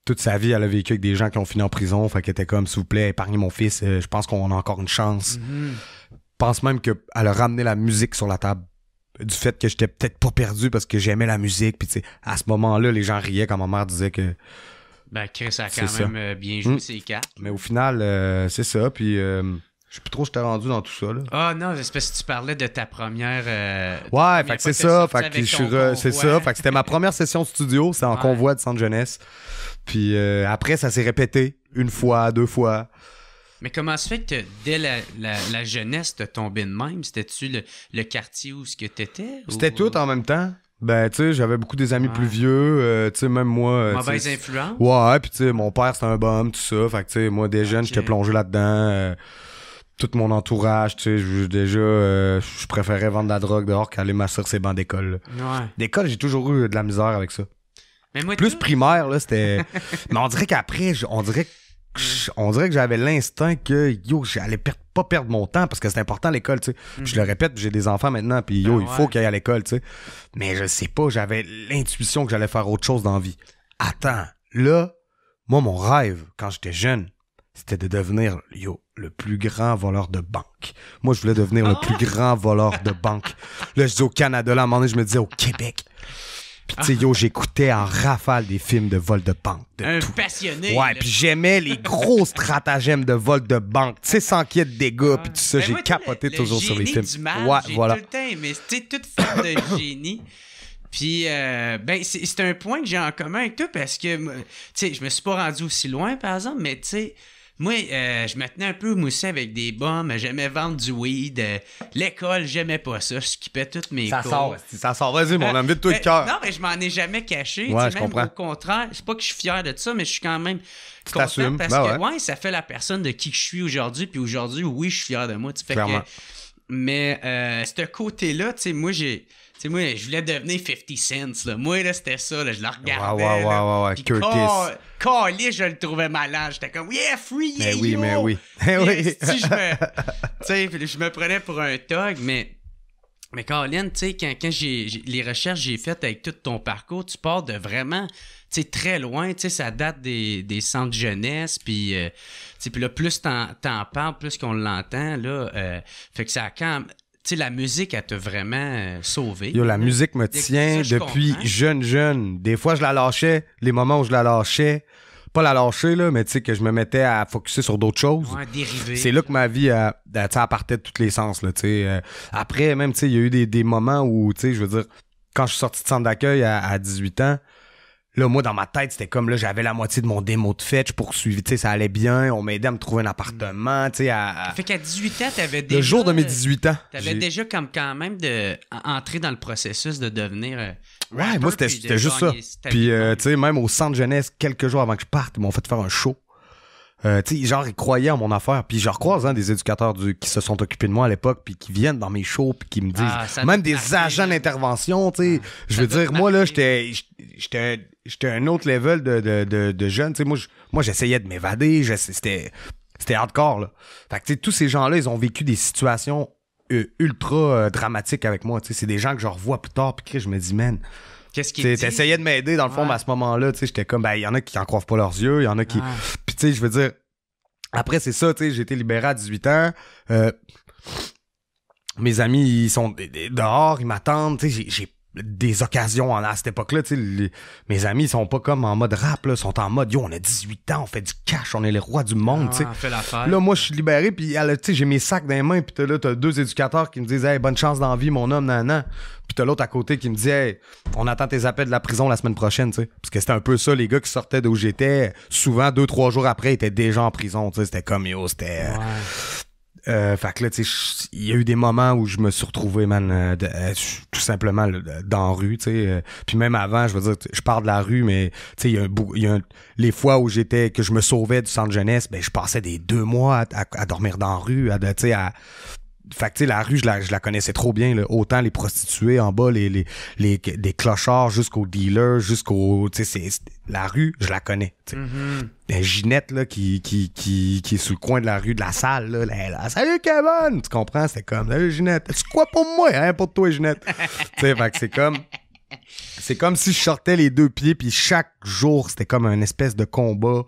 toute sa vie, elle a vécu avec des gens qui ont fini en prison. Fait qu'elle était comme, s'il vous plaît, épargnez mon fils. je pense qu'on a encore une chance. Mm-hmm. pense même qu'elle a ramené la musique sur la table du fait que j'étais peut-être pas perdu parce que j'aimais la musique. Puis, à ce moment-là, les gens riaient quand ma mère disait que. Ben, Chris a quand même euh, bien joué ces hmm. ses Mais au final, euh, c'est ça. Puis. Euh, je sais plus trop où je t'ai rendu dans tout ça. Ah non, c'est parce que tu parlais de ta première. ouais, fait c'est ça. c'était ma première session studio. C'est en convoi de Centre Jeunesse. Puis après, ça s'est répété une fois, deux fois. Mais comment se fait que dès la, la, jeunesse, t'as tombé de même? C'était-tu le, quartier où ce que t'étais? C'était tout en même temps. Ben, tu sais, j'avais beaucoup des amis plus vieux, euh, tu sais, même moi. Euh, Mauvaise influence? Ouais, puis tu sais, mon père, c'est un bum, tout ça. Fait que, tu sais, moi, des jeunes, j'étais plongé là-dedans. Euh, tout mon entourage, tu sais, déjà, je préférais vendre de la drogue dehors qu'aller m'asseoir ses bancs d'école. Ouais. D'école, j'ai toujours eu de la misère avec ça. Plus primaire, là, c'était. Mais on dirait qu'après, on dirait que on dirait que j'avais l'instinct que yo, j'allais pas perdre mon temps parce que c'est important l'école, tu sais. Mm. Je le répète, j'ai des enfants maintenant, puis yo, ben il faut qu'ils aillent à l'école, tu sais. Mais je sais pas, j'avais l'intuition que j'allais faire autre chose dans la vie. Attends, là, moi, mon rêve, quand j'étais jeune, c'était de devenir, yo, le plus grand voleur de banque. Moi, je voulais devenir le ah! plus grand voleur de banque. Là, je dis au Canada, là, à un moment donné, je me disais au Québec, puis, tu sais, yo, j'écoutais en rafale des films de vol de banque. De un tout. passionné. Ouais, puis j'aimais les gros stratagèmes de vol de banque. Tu sais, sans qu'il y ait de dégâts, puis tout ça, ben j'ai capoté toujours sur les films. Du mal, ouais, voilà. tout le temps mais tu sais, toute forme de génie. Puis, euh, ben, c'est un point que j'ai en commun avec toi parce que, tu sais, je me suis pas rendu aussi loin, par exemple, mais tu sais, moi, euh, je me tenais un peu moussé avec des bombes. J'aimais vendre du weed. Euh, l'école, j'aimais pas ça. Je skippais toutes mes ça Sort, ça sort. Vas-y, mon ami, de tout le euh, cœur. Non, mais je m'en ai jamais caché. Ouais, même comprends. Au contraire, c'est pas que je suis fier de ça, mais je suis quand même tu content parce ben que ouais. ça fait la personne de qui je suis aujourd'hui. Puis aujourd'hui, oui, je suis fier de moi. Tu fais Mais euh, ce côté-là, tu sais, moi, j'ai moi, je voulais devenir 50 Cent. Là. Moi, là, c'était ça. je le regardais. Wow, ouais, là, ouais. je le trouvais malade. J'étais comme, yeah, free, ben oui, yo. Mais ben oui, oui. si je me, tu sais, je me prenais pour un tog, mais... Mais tu sais, quand, j'ai, les recherches que j'ai faites avec tout ton parcours, tu pars de vraiment, tu sais, très loin, tu ça date des, des de jeunesse, puis, euh, tu sais, puis là, plus t'en, parles, plus qu'on l'entend, là, euh, fait que ça a quand la musique, elle t'a vraiment euh, sauvé. la musique me tient depuis jeune, jeune. Des fois, je la lâchais. Les moments où je la lâchais, pas la lâcher, là, mais que je me mettais à focuser sur d'autres choses. C'est là que ma vie, euh, ben, a partait de tous les sens, euh. après, même, il y a eu des, moments où, je veux dire, quand je suis sorti de centre d'accueil à 18 ans, Là, moi, dans ma tête, c'était comme là, j'avais la moitié de mon démo de fait, je poursuivais, tu sais, ça allait bien, on m'aidait à me trouver un appartement, tu sais. À, Fait qu'à 18 ans, t'avais déjà. Le jour de mes 18 ans. T'avais déjà comme quand même de entrer dans le processus de devenir. Euh, ouais, moi, c'était juste ça. Puis, euh, tu sais, même au centre jeunesse, quelques jours avant que je parte, ils m'ont fait faire un show euh, tu sais, genre, ils croyaient en mon affaire. Puis je recroise hein, des éducateurs du, qui se sont occupés de moi à l'époque, puis qui viennent dans mes shows, puis qui me disent, ah, même des agents d'intervention, tu sais. Ah, je veux dire, moi, là, j'étais, j'étais, un autre level de, de, jeune, tu sais. Moi, j'essayais de m'évader, c'était, c'était hardcore, là. Fait que, tu sais, tous ces gens-là, ils ont vécu des situations euh, ultra euh, dramatiques avec moi, tu sais. C'est des gens que je revois plus tard, puis je me dis, man, Qu'est-ce qu'ils T'essayais de m'aider, dans le fond, mais à ce moment-là, tu sais, j'étais comme, ben, il y en a qui en croivent pas leurs yeux, il y en a qui. Ah je veux dire, après, c'est ça, tu sais, j'ai été libéré à 18 ans. Euh, mes amis, ils sont dehors, ils m'attendent, tu sais, j'ai des occasions à cette époque-là. mes amis, ils sont pas comme en mode rap, là, sont en mode yo, on a 18 ans, on fait du cash, on est les rois du monde. Ah, on là, moi, je suis libéré, puis j'ai mes sacs dans les mains, puis là, t'as deux éducateurs qui me disent hey, bonne chance dans vie, mon homme, nan, nan. Puis t'as l'autre à côté qui me dit hey, on attend tes appels de la prison la semaine prochaine. sais. Parce que c'était un peu ça, les gars qui sortaient d'où j'étais, souvent deux, trois jours après, ils étaient déjà en prison. C'était comme yo, c'était. Euh, fait là, tu sais, il y a eu des moments où je me suis retrouvé, man, euh, euh, tout simplement dans la rue, tu sais. Euh. puis même avant, je veux dire, je pars de la rue, mais tu sais, il y a, y les fois où j'étais, que je me sauvais du centre jeunesse, ben, je passais des deux mois à, dormir dans la rue, à, tu sais, à fait que, la rue, je la, connaissais trop bien. Autant les prostituées en bas, les, les, les, clochards jusqu'aux dealers, jusqu'au. La rue, je la connais. Mm-hmm. Ginette, là, qui, qui, est sous le coin de la rue de la salle, là, Salut Kevin! Tu comprends? c'est comme Salut Ginette. C'est quoi pour moi, hein, pour toi, Ginette? fait que c'est comme. C'est comme si je sortais les deux pieds, puis chaque jour, c'était comme un espèce de combat.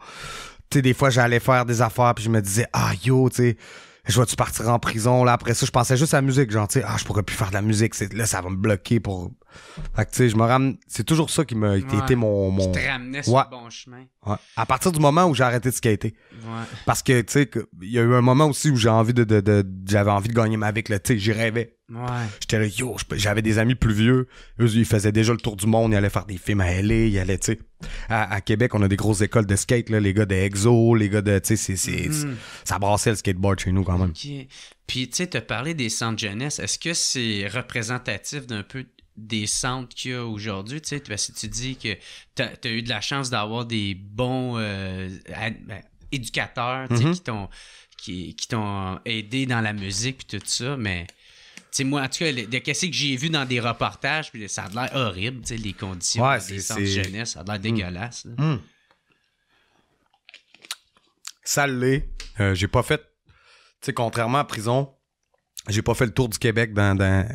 Tu sais, des fois, j'allais faire des affaires, puis je me disais, ah yo, tu sais je vois tu partir en prison? Là, après ça, je pensais juste à la musique. Genre, tu ah, je pourrais plus faire de la musique. Là, ça va me bloquer pour. Fait que, tu sais, je me ramène. C'est toujours ça qui m'a été mon, mon. te ramenais sur le bon chemin. À partir du moment où j'ai arrêté de skater. Parce que, tu sais, il y a eu un moment aussi où j'ai envie de. J'avais envie de gagner ma vie. Là, tu sais, j'y rêvais. Ouais. J'étais là, yo, j'avais des amis plus vieux. Eux, ils faisaient déjà le tour du monde. Ils allaient faire des films à LA. Ils allaient, tu sais. À, Québec, on a des grosses écoles de skate, là, les gars de Exo, les gars de. Tu sais, c'est mm-hmm. ça brassait le skateboard chez nous quand même. Puis, tu sais, tu as parlé des centres jeunesse. Est-ce que c'est représentatif d'un peu des centres qu'il y a aujourd'hui, tu sais, si tu dis que tu as, eu de la chance d'avoir des bons euh, ben, éducateurs, tu sais, mm-hmm. qui t'ont aidé dans la musique et tout ça, mais c'est moi, en tout cas, de qu'est-ce que j'ai vu dans des reportages, puis ça a l'air horrible, tu sais, les conditions des centres de jeunesse, ça a l'air hmm. dégueulasse. Hmm. Ça l'est. Euh, j'ai pas fait, tu sais, contrairement à prison, j'ai pas fait le tour du Québec dans, dans,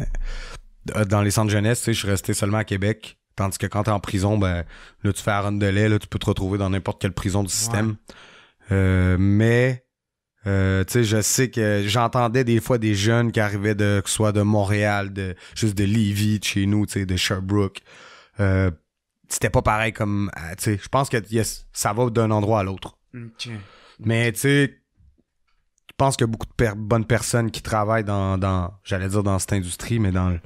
euh, les centres de jeunesse, tu sais, je suis resté seulement à Québec. Tandis que quand t'es en prison, ben, là, tu fais un run de là, tu peux te retrouver dans n'importe quelle prison du système. Euh, mais euh, je sais que j'entendais des fois des jeunes qui arrivaient de que soit de Montréal, de juste de Lévis, de chez nous, de Sherbrooke. Euh, c'était pas pareil comme, euh, je pense que ça va d'un endroit à l'autre. Mais tu je pense que beaucoup de bonnes personnes qui travaillent dans, dans j'allais dire dans cette industrie, mais dans le,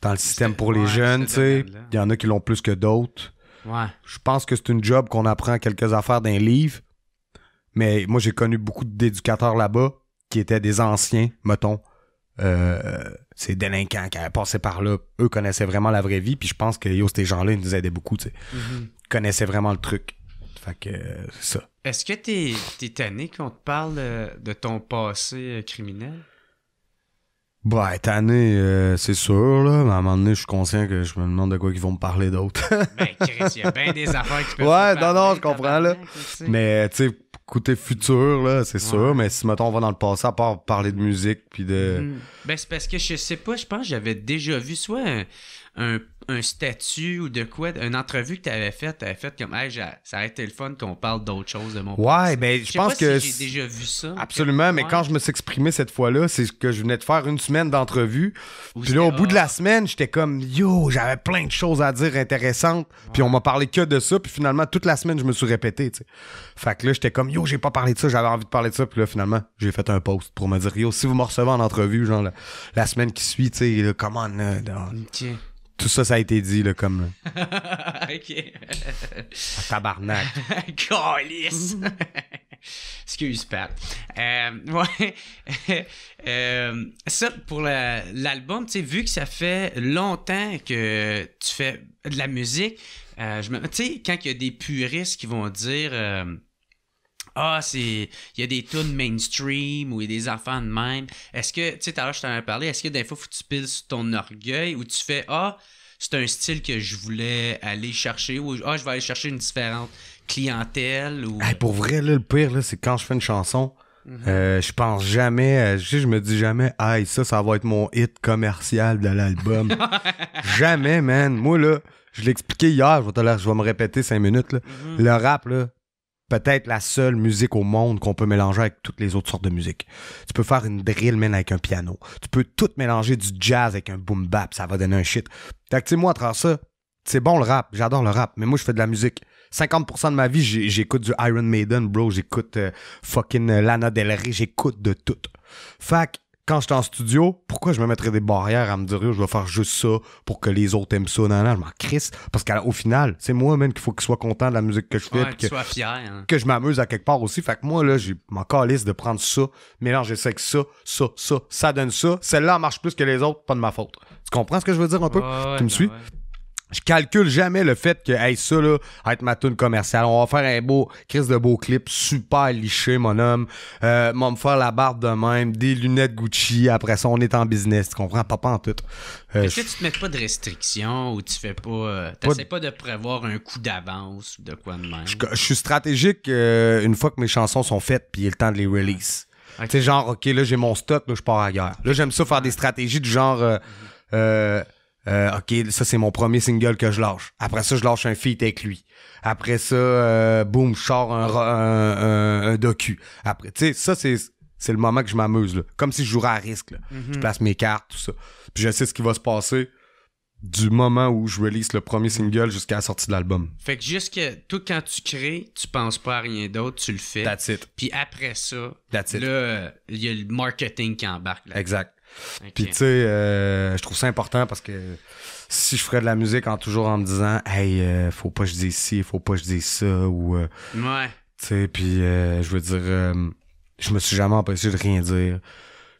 dans le système pour les jeunes, Il y en a qui l'ont plus que d'autres. Je pense que c'est une job qu'on apprend quelques affaires d'un livre mais moi, j'ai connu beaucoup d'éducateurs là-bas qui étaient des anciens, mettons, euh, ces délinquants qui avaient passé par là. Eux connaissaient vraiment la vraie vie, puis je pense que yo, ces gens-là, ils nous aidaient beaucoup, tu sais. Mhm. connaissaient vraiment le truc. Fait que euh, c'est ça. Est-ce que t'es es tanné qu'on te parle de ton passé euh, criminel? Bah, tanné, c'est sûr, là. Mais à un moment donné, je suis conscient que je me demande de quoi ils vont me parler d'autre. ben, Chris, il y a bien des affaires qui peuvent Ouais, non, non, je comprends, là. Mais, tu sais, côté futur, là, c'est sûr, mais si, mettons, on va dans le passé, à part parler de musique, puis de... Hmm. Ben, c'est parce que je sais pas, je pense que j'avais déjà vu soit un, statut ou de quoi, une entrevue que tu avais faite, tu avais faite comme hey, ça a été le fun qu'on parle d'autre chose de mon Ouais, ben je pense pas que si j'ai déjà vu ça. Absolument, mais quand je me suis exprimé cette fois-là, c'est que je venais de faire une semaine d'entrevue. Puis là au bout de la semaine, j'étais comme yo, j'avais plein de choses à dire intéressantes, puis on m'a parlé que de ça, puis finalement toute la semaine, je me suis répété, tu Fait que là, j'étais comme yo, j'ai pas parlé de ça, j'avais envie de parler de ça, puis là finalement, j'ai fait un post pour me dire yo, si vous me recevez en entrevue genre la, semaine qui suit, tu sais, comment tout ça, ça a été dit, là, comme. ok. Ah, tabarnak. Excuse, Pat. Euh, ouais. Euh, ça, pour l'album, tu sais, vu que ça fait longtemps que tu fais de la musique, euh, je me. Tu sais, quand il y a des puristes qui vont dire ah, c'est. Il y a des tunes mainstream ou il y a des enfants de même. Est-ce que, tu sais, tout à l'heure, je t'en ai parlé, est-ce que des fois, faut que tu piles sur ton orgueil ou tu fais Ah, c'est un style que je voulais aller chercher ou Ah, je vais aller chercher une différente clientèle ou. pour vrai, là, le pire, là, c'est quand je fais une chanson. Mhm. Euh, je pense jamais, je, euh, je me dis jamais, Ah, ça, ça va être mon hit commercial de l'album. jamais, man. Moi, là, je l'expliquais hier, je vais, je vais me répéter cinq minutes. Mhm. Le rap, là, peut-être la seule musique au monde qu'on peut mélanger avec toutes les autres sortes de musique. Tu peux faire une drill man avec un piano. Tu peux tout mélanger du jazz avec un boom bap, ça va donner un shit. Fait que moi à travers ça, c'est bon le rap, j'adore le rap, mais moi je fais de la musique. 50% de ma vie, j'écoute du Iron Maiden, bro, j'écoute euh, fucking euh, Lana Del Rey, j'écoute de tout. Fait quand j'étais en studio, pourquoi je me mettrais des barrières à me dire, je vais faire juste ça pour que les autres aiment ça? Non, non, je m'en crisse. Parce qu'au final, c'est moi, même qu'il faut qu'ils soient contents de la musique que je fais. que, hein. que je m'amuse à quelque part aussi. Fait que moi, là, j'ai ma calice de prendre ça, mélanger ça avec ça, ça, ça, ça donne ça. Celle-là marche plus que les autres, pas de ma faute. Tu comprends ce que je veux dire un peu? tu me suis? je calcule jamais le fait que hey ça là être ma tune commerciale on va faire un beau Chris de beau clip super liché mon homme euh, me faire la barbe de même des lunettes Gucci après ça on est en business tu comprends papa en tout euh, est-ce que tu te mets pas de restrictions ou tu fais pas euh, t'essaies pas, de... prévoir un coup d'avance ou de quoi de même je, suis stratégique euh, une fois que mes chansons sont faites puis il est le temps de les release C'est genre ok là j'ai mon stock là je pars ailleurs là j'aime ça faire des stratégies du genre euh, ok, ça c'est mon premier single que je lâche. Après ça, je lâche un feat avec lui. Après ça, euh, boum, je sors un, un, docu. Après, tu sais, ça c'est le moment que je m'amuse comme si je jouerais à risque. Mm-hmm. Je place mes cartes, tout ça. Puis je sais ce qui va se passer du moment où je release le premier single jusqu'à la sortie de l'album. Fait que juste que, tout quand tu crées, tu penses pas à rien d'autre, tu le fais. That's Puis après ça, là, il y a le marketing qui embarque. Exact. Puis tu sais, euh, je trouve ça important parce que si je ferais de la musique en toujours en me disant Hey, euh, faut pas que je dise ci, faut pas que je dis ça ou euh, Ouais. Tu sais, puis je veux dire je me suis jamais empêché de rien dire.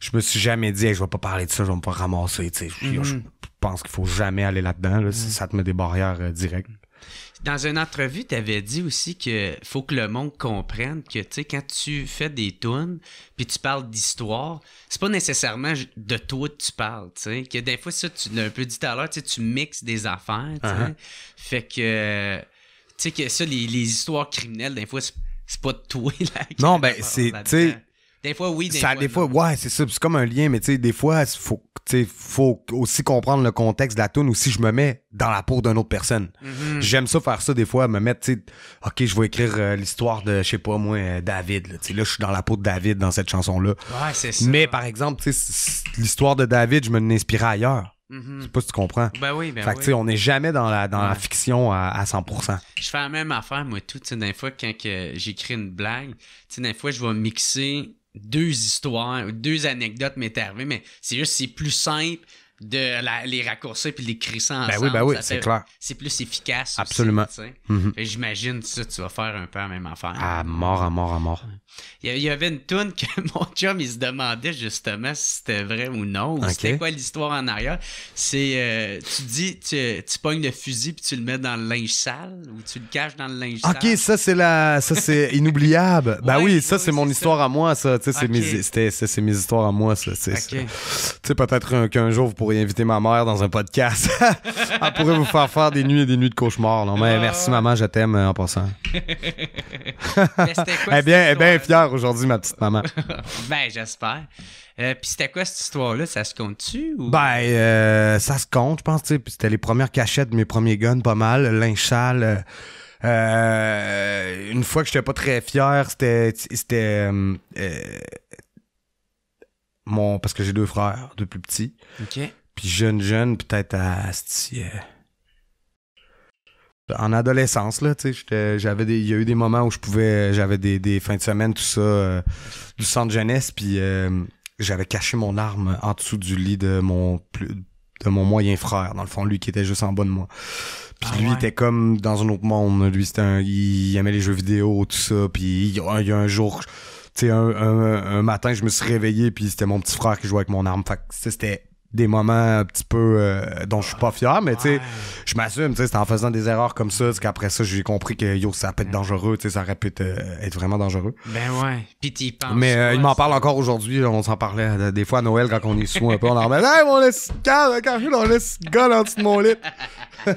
Je me suis jamais dit je vais pas parler de ça, je vais me pas ramasser. Tu sais, je mm-hmm. pense qu'il faut jamais aller là-dedans. Là, mm. Ça te met des barrières directes. Dans une entrevue, tu avais dit aussi que faut que le monde comprenne que, tu sais, quand tu fais des tunes, puis tu parles d'histoire, c'est pas nécessairement de toi que tu parles, tu sais. Que des fois, ça, tu l'as un peu dit tout à l'heure, tu sais, tu mixes des affaires, tu uh-huh. Fait que, tu sais, que ça, les, histoires criminelles, des fois, c'est pas de toi, là. Non, ben, c'est, des fois, oui, des fois. Des fois, ouais, c'est ça. C'est comme un lien, mais tu sais, des fois, il faut, faut aussi comprendre le contexte de la tune ou si je me mets dans la peau d'une autre personne. Mm-hmm. J'aime ça faire ça des fois, me mettre, tu sais, OK, je vais écrire euh, l'histoire de, je sais pas moi, euh, David. Là, là je suis dans la peau de David dans cette chanson-là. Ouais, c'est ça. Mais par exemple, tu sais, l'histoire de David, je me l'inspire ailleurs. Mm-hmm. Je sais pas si tu comprends. Ben oui, ben fait que, sais on n'est jamais dans la, dans la fiction à, 100%. Je fais la même affaire, moi, tout. Tu des fois, quand j'écris une blague, tu sais, des fois, je vais mixer deux histoires, deux anecdotes m'étaient arrivées, mais c'est juste, c'est plus simple de les raccourcir puis les crisser ben ensemble. Ben oui, ben oui, c'est clair. C'est plus efficace. Absolument. Mm-hmm. J'imagine ça, tu vas faire un peu la même affaire. À mort, à mort, à mort. Il y avait une toune que mon chum, il se demandait justement si c'était vrai ou non, c'était quoi l'histoire en arrière. C'est, euh, tu dis, tu, pognes le fusil puis tu le mets dans le linge sale ou tu le caches dans le linge sale. Ok, ça c'est la, ça c'est inoubliable. ben oui, ça c'est mon histoire à moi, ça. Tu sais, c'est, mes, histoires à moi, ça. Tu sais, peut-être qu'un jour vous pourriez inviter ma mère dans un podcast. Elle pourrait vous faire faire des nuits et des nuits de cauchemar. Non, mais ah. merci maman, je t'aime euh, en passant. mais quoi, eh bien, eh bien aujourd'hui, ma petite maman. ben, j'espère. Euh, puis c'était quoi cette histoire-là? Ça se compte-tu? Ben, euh, ça se compte, je pense. Puis c'était les premières cachettes, de mes premiers guns, pas mal. L'Inchal. Euh, une fois que j'étais pas très fier, c'était... c'était mon, parce que j'ai deux frères, deux plus petits. OK. Puis jeune, jeune, peut-être à en adolescence là tu sais, j'avais des il y a eu des moments où je pouvais j'avais des, des, fins de semaine tout ça euh, du centre jeunesse puis euh, j'avais caché mon arme en dessous du lit de mon de mon moyen frère dans le fond lui qui était juste en bas de moi puis ah lui il était comme dans un autre monde lui c'était il aimait les jeux vidéo tout ça puis il y a, un jour tu sais un, un, matin je me suis réveillé puis c'était mon petit frère qui jouait avec mon arme fait c'était des moments un petit peu euh, dont je suis pas fier, mais tu sais, je m'assume, tu sais, c'est en faisant des erreurs comme ça, qu'après ça, j'ai compris que yo, ça peut être mm. dangereux, tu sais, ça aurait pu être, euh, vraiment dangereux. Ben ouais, pis t'y penses. Mais euh, il m'en parle encore aujourd'hui, on s'en parlait des fois à Noël quand on est sous un peu, on en met hey, mon laisse, calme, on laisse gueule en dessous de mon lit.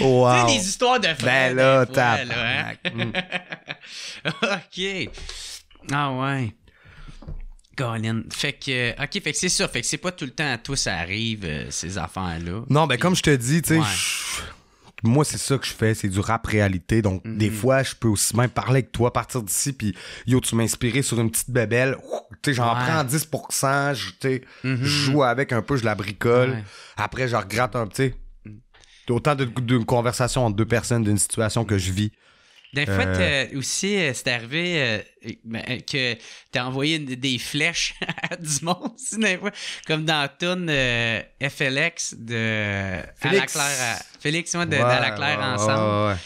wow. Tu des histoires de frères. Ben là, hein. t'as. Mm. ok. Ah ouais. Fait que, euh, ok, fait que c'est ça. Fait que c'est pas tout le temps à tous ça arrive, euh, ces affaires-là. Non, ben, comme je te dis, tu moi, c'est ça que je fais, c'est du rap réalité. Donc, mm-hmm. des fois, je peux aussi même parler avec toi, partir d'ici, puis yo, tu m'as sur une petite bébelle. j'en prends 10%, je mm-hmm. joue avec un peu, je la bricole. Après, je gratte un petit. Mm. Autant de d'une conversation entre deux personnes, d'une situation que je vis. Des fois, euh, aussi, euh, c'est arrivé euh, ben, que t'as envoyé des flèches à du monde, des comme dans Toon euh, FLX de Félix. À Claire, Félix, moi, de, la Claire ensemble,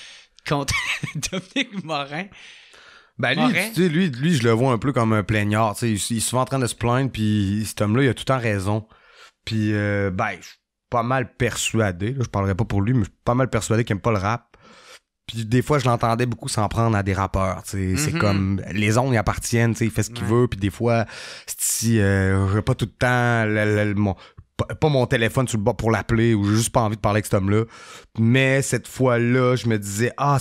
contre Dominique Morin. Ben lui, lui, je le vois un peu comme un plaignard. Il, il est souvent en train de se plaindre, puis cet homme-là, il a tout en raison. Puis, ben, je suis pas mal persuadé, je parlerai pas pour lui, mais je suis pas mal persuadé qu'il aime pas le rap puis des fois, je l'entendais beaucoup s'en prendre à des rappeurs. C'est mhm. comme les ondes y appartiennent, il fait ce qu'il veut. Puis des fois, si euh, pas tout le temps pas mon téléphone sur le bas pour l'appeler ou j'ai juste pas envie de parler avec cet homme-là. Mais cette fois-là, je me disais, ah,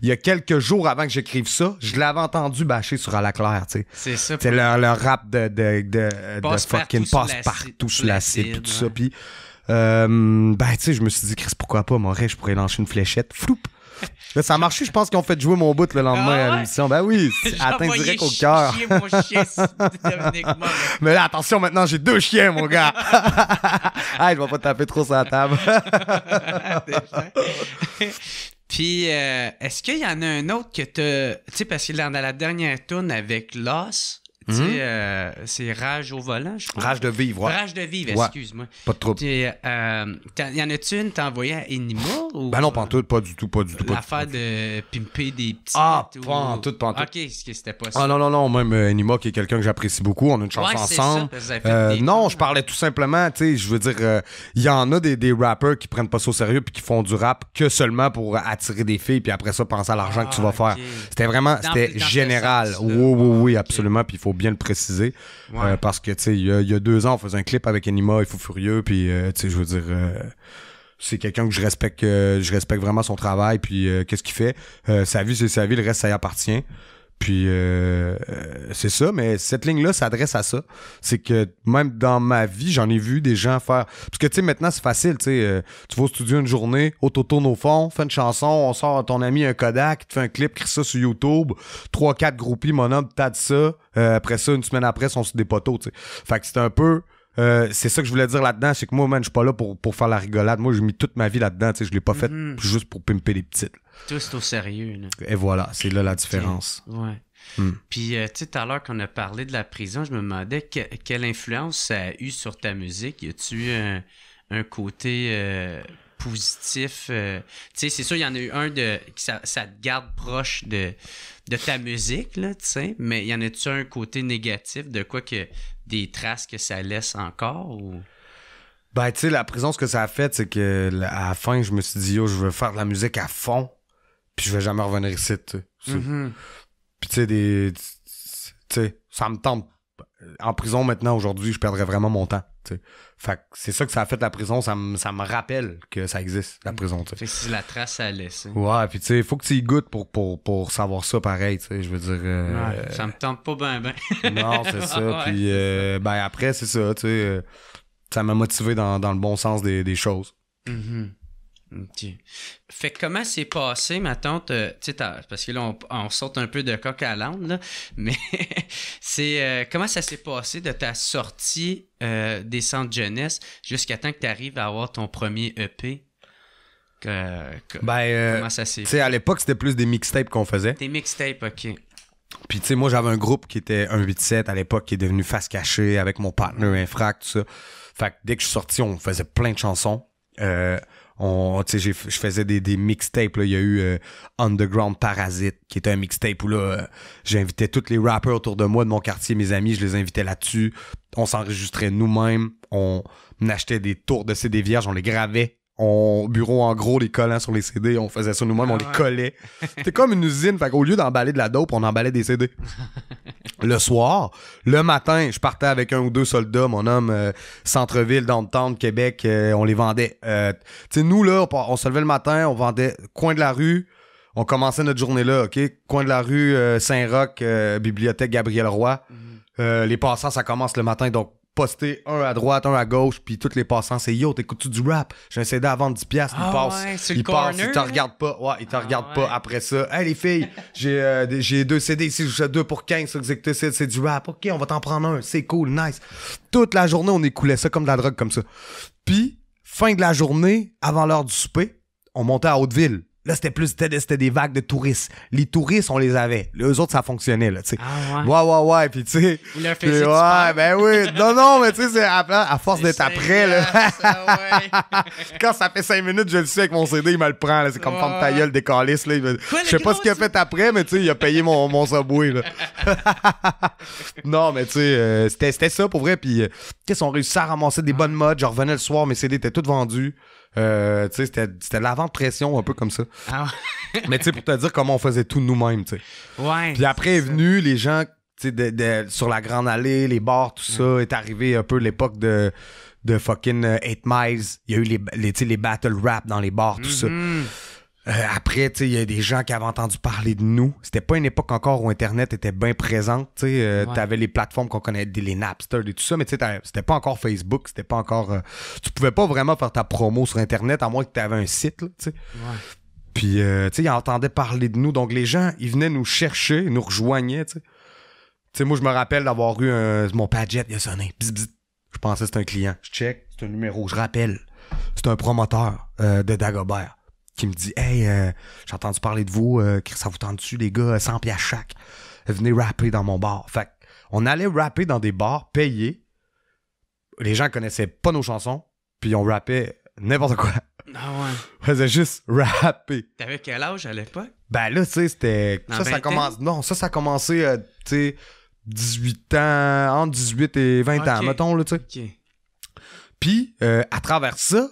Il y a quelques jours avant que j'écrive ça, je l'avais entendu bâcher sur À la Claire, tu sais. C'est ça. C'est rap de, de, de, fucking passe partout sur la cible, tout ça. Puis, euh, ben, tu sais, je me suis dit, Chris, pourquoi pas, moi je pourrais lancer une fléchette. Floup! ça a marché, je pense qu'on fait jouer mon bout le lendemain ah à l'émission. Ben oui, atteint direct au cœur. Mais là, attention, maintenant, j'ai deux chiens, mon gars. ah, je vais pas taper trop sur la table. Puis, euh, est-ce qu'il y en a un autre que tu... Tu sais, parce qu'il est dans la dernière tourne avec Loss, Mhm. Euh, c'est Rage au volant, je Rage de vivre, Rage de vivre, excuse-moi. Pas de trouble. y'en euh, y en a-tu une, t'as envoyé à Enima ou. Ben non, euh, tout pas du tout, pas du tout. L'affaire de pimper des petits. Ah, ou... en tout Ok, c'était pas ça. Ah non, non, non, même Enima, qui est quelqu'un que j'apprécie beaucoup, on a une chance ensemble. non, je parlais tout simplement, tu sais, je veux dire, il y en a des, rappers qui prennent pas ça au sérieux puis qui font du rap que seulement pour attirer des filles puis après ça, penser à l'argent que tu vas ah, faire. C'était vraiment, c'était général. oui, oui, oui, ah, absolument. Puis il faut bien le préciser. Euh, parce que, tu sais, il y, a deux ans, on faisait un clip avec Anima, Il faut Furieux, puis, euh, tu sais, je veux dire euh, c'est quelqu'un que je respecte je respecte vraiment son travail puis qu'est-ce qu'il fait sa vie c'est sa vie le reste ça y appartient puis euh, euh, c'est ça, mais cette ligne-là s'adresse à ça. C'est que même dans ma vie, j'en ai vu des gens faire. Parce que tu sais, maintenant, c'est facile, tu sais. Euh, tu vas au studio une journée, autotourne au fond, fais une chanson, on sort à ton ami un Kodak, tu fais un clip, crie ça sur YouTube, Trois, quatre groupies, mon homme, t'as de ça. Euh, après ça, une semaine après, sont sur des poteaux, tu sais. Fait que c'est un peu. c'est ça que je voulais dire là-dedans, c'est que moi, man, je suis pas là pour, pour faire la rigolade. Moi, j'ai mis toute ma vie là-dedans, tu sais, je l'ai pas fait mm-hmm. juste pour pimper les petites. Tous au sérieux. Et voilà, c'est là la différence. Ouais. Hmm. Puis, euh, tu sais, tout à l'heure qu'on a parlé de la prison, je me demandais quelle influence ça a eu sur ta musique. Y a-tu eu un, côté euh, positif? Euh? Tu sais, c'est sûr, il y en a eu un de, qui ça, te garde proche de, de ta musique, là, tu sais, mais y en a-tu un côté négatif de quoi que des traces que ça laisse encore ou. Ben, tu sais, la prison, ce que ça a fait, c'est que à la fin, je me suis dit, yo, je veux faire de la musique à fond je vais jamais revenir ici, tu mm-hmm. des... Tu ça me tente. En prison maintenant, aujourd'hui, je perdrais vraiment mon temps. Fait c'est ça que ça a fait la prison, ça, me rappelle que ça existe, la prison. tu la trace à laisser. Ouais, puis tu faut que tu y goûtes pour, pour, savoir ça pareil, tu sais, je veux dire. Euh, ça me tente pas bien. Ben. non, c'est ça. Puis euh, ben après, c'est ça, tu euh, ça m'a motivé dans, le bon sens des, des choses. Mm fait que comment c'est passé, ma tante, parce que là, on, on, un peu de coq à l'âne, mais c'est euh, comment ça s'est passé de ta sortie euh, des centres jeunesse jusqu'à temps que tu arrives à avoir ton premier EP? Que, ben, euh, comment ça s'est Tu sais, à l'époque, c'était plus des mixtapes qu'on faisait. Des mixtapes, OK. Puis, tu sais, moi, j'avais un groupe qui était 187 à l'époque, qui est devenu Face Cachée avec mon partenaire Infract tout ça. Fait que dès que je suis sorti, on faisait plein de chansons. Euh, on, je faisais des, des mixtapes. Il y a eu euh, Underground Parasite, qui était un mixtape où là, euh, j'invitais tous les rappers autour de moi, de mon quartier, mes amis, je les invitais là-dessus. On s'enregistrait nous-mêmes. On achetait des tours de CD vierges, on les gravait bureau en gros, les collants sur les CD, on faisait ça nous-mêmes, on ah les collait. C'était comme une usine. au qu'au lieu d'emballer de la dope, on emballait des CD. le soir, le matin, je partais avec un ou deux soldats, mon homme, euh, centre-ville, downtown, Québec, euh, on les vendait. Euh, tu sais, nous, là, on, se levait le matin, on vendait coin de la rue, on commençait notre journée là, OK? Coin de la rue, Saint-Roch, bibliothèque Gabriel Roy. Mhm. les passants, ça commence le matin, donc poster un à droite, un à gauche, puis tous les passants, c'est yo, t'écoutes-tu du rap? J'ai un CD à vendre 10$, il ah passe. il te regarde pas. Ouais, il te ah regarde pas après ça. Hey les filles, j'ai euh, deux CD ici, je fais deux pour 15, ça que c'est du rap. Ok, on va t'en prendre un, c'est cool, nice. Toute la journée, on écoulait ça comme de la drogue, comme ça. Puis, fin de la journée, avant l'heure du souper, on montait à Hauteville. Là, c'était plus c'était des vagues de touristes. Les touristes, on les avait. Les autres, ça fonctionnait, là, tu ah, ouais. Ouais, ouais, Puis, Il a fait Ouais, ben oui. Non, non, mais tu sais, à, force d'être après, là. Quand ça fait cinq minutes, je le sais avec mon CD, il me le prend, C'est comme femme ta gueule, décaliste. là. je sais pas ce qu'il a fait après, mais tu sais, il a payé mon, mon subway, non, mais tu sais, euh, c'était ça pour vrai. Puis, euh, qu'est-ce qu'on réussit à ramasser des bonnes modes. Je revenais le soir, mes CD étaient toutes vendues. Euh, c'était, c'était l'avant-pression, un peu comme ça. Ah Mais tu sais, pour te dire comment on faisait tout nous-mêmes, tu sais. Puis après est, venu les gens, tu sais, sur la Grande Allée, les bars, tout ça, est arrivé un peu l'époque de de fucking 8 euh, Miles. Il y a eu les, les, les battle rap dans les bars, tout ça. Mm-hmm. Euh, après, il y a des gens qui avaient entendu parler de nous. C'était pas une époque encore où Internet était bien présent Tu euh, avais les plateformes qu'on connaît, les Napster et tout ça, mais c'était pas encore Facebook, c'était pas encore. Euh, tu pouvais pas vraiment faire ta promo sur Internet à moins que tu avais un site. Puis, tu sais, ils entendaient parler de nous. Donc, les gens, ils venaient nous chercher, nous rejoignaient. moi, je me rappelle d'avoir eu mon Padget, il a sonné. Je pensais que c'était un client. Je check, c'est un numéro, je rappelle. C'est un promoteur de Dagobert qui me dit Hey, euh, j'ai entendu parler de vous, euh, ça vous tend dessus, les gars, 100 euh, à chaque. Venez rapper dans mon bar. Fait on allait rapper dans des bars payés. Les gens connaissaient pas nos chansons, puis on rappait n'importe quoi. Ah ouais. On faisait juste rapper. T'avais quel âge à l'époque? Ben là, tu sais, c'était. Ça, ça commence. Non, ça, ça a commencé, tu sais, 18 ans, entre 18 et 20 ans, mettons, là, tu sais. Puis, à travers ça,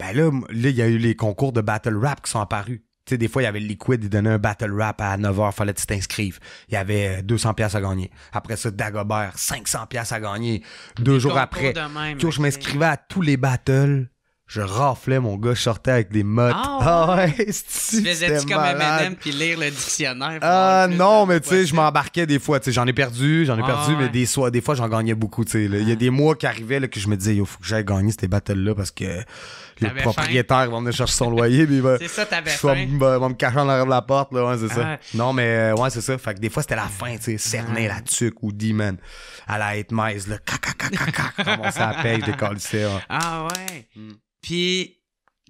ben là, il y a eu les concours de battle rap qui sont apparus. Tu sais, des fois, il y avait le liquid il donnait un battle rap à 9h, fallait que tu t'inscrives. Il y avait 200 euh, pièces à gagner. Après ça, Dagobert, 500 pièces à gagner. Deux jours après, je m'inscrivais à tous les battles. Je raflais, mon gars, je sortais avec des mottes. Ah ah ouais, tu Faisais-tu comme M&M puis lire le dictionnaire? Ah non, mais tu sais, je m'embarquais des fois. tu sais J'en ai perdu, j'en ai ah perdu, mais des, des fois, j'en gagnais beaucoup. tu sais Il y a des mois qui arrivaient là, que je me disais, il faut que j'aille gagner ces battles-là parce que le propriétaire faim. va venir chercher son loyer. Puis va, c'est ça, t'avais fait. Va, me cacher en arrière de la porte, là, ouais, c'est ça. Ah. Non, mais euh, ouais, c'est ça. Fait que des fois, c'était la fin, tu sais, cerner la tuque ou D-Man à la Hitmize, là, caca, cac cac comment ça s'appelle, des colissés. Ah ouais. Mm. Puis,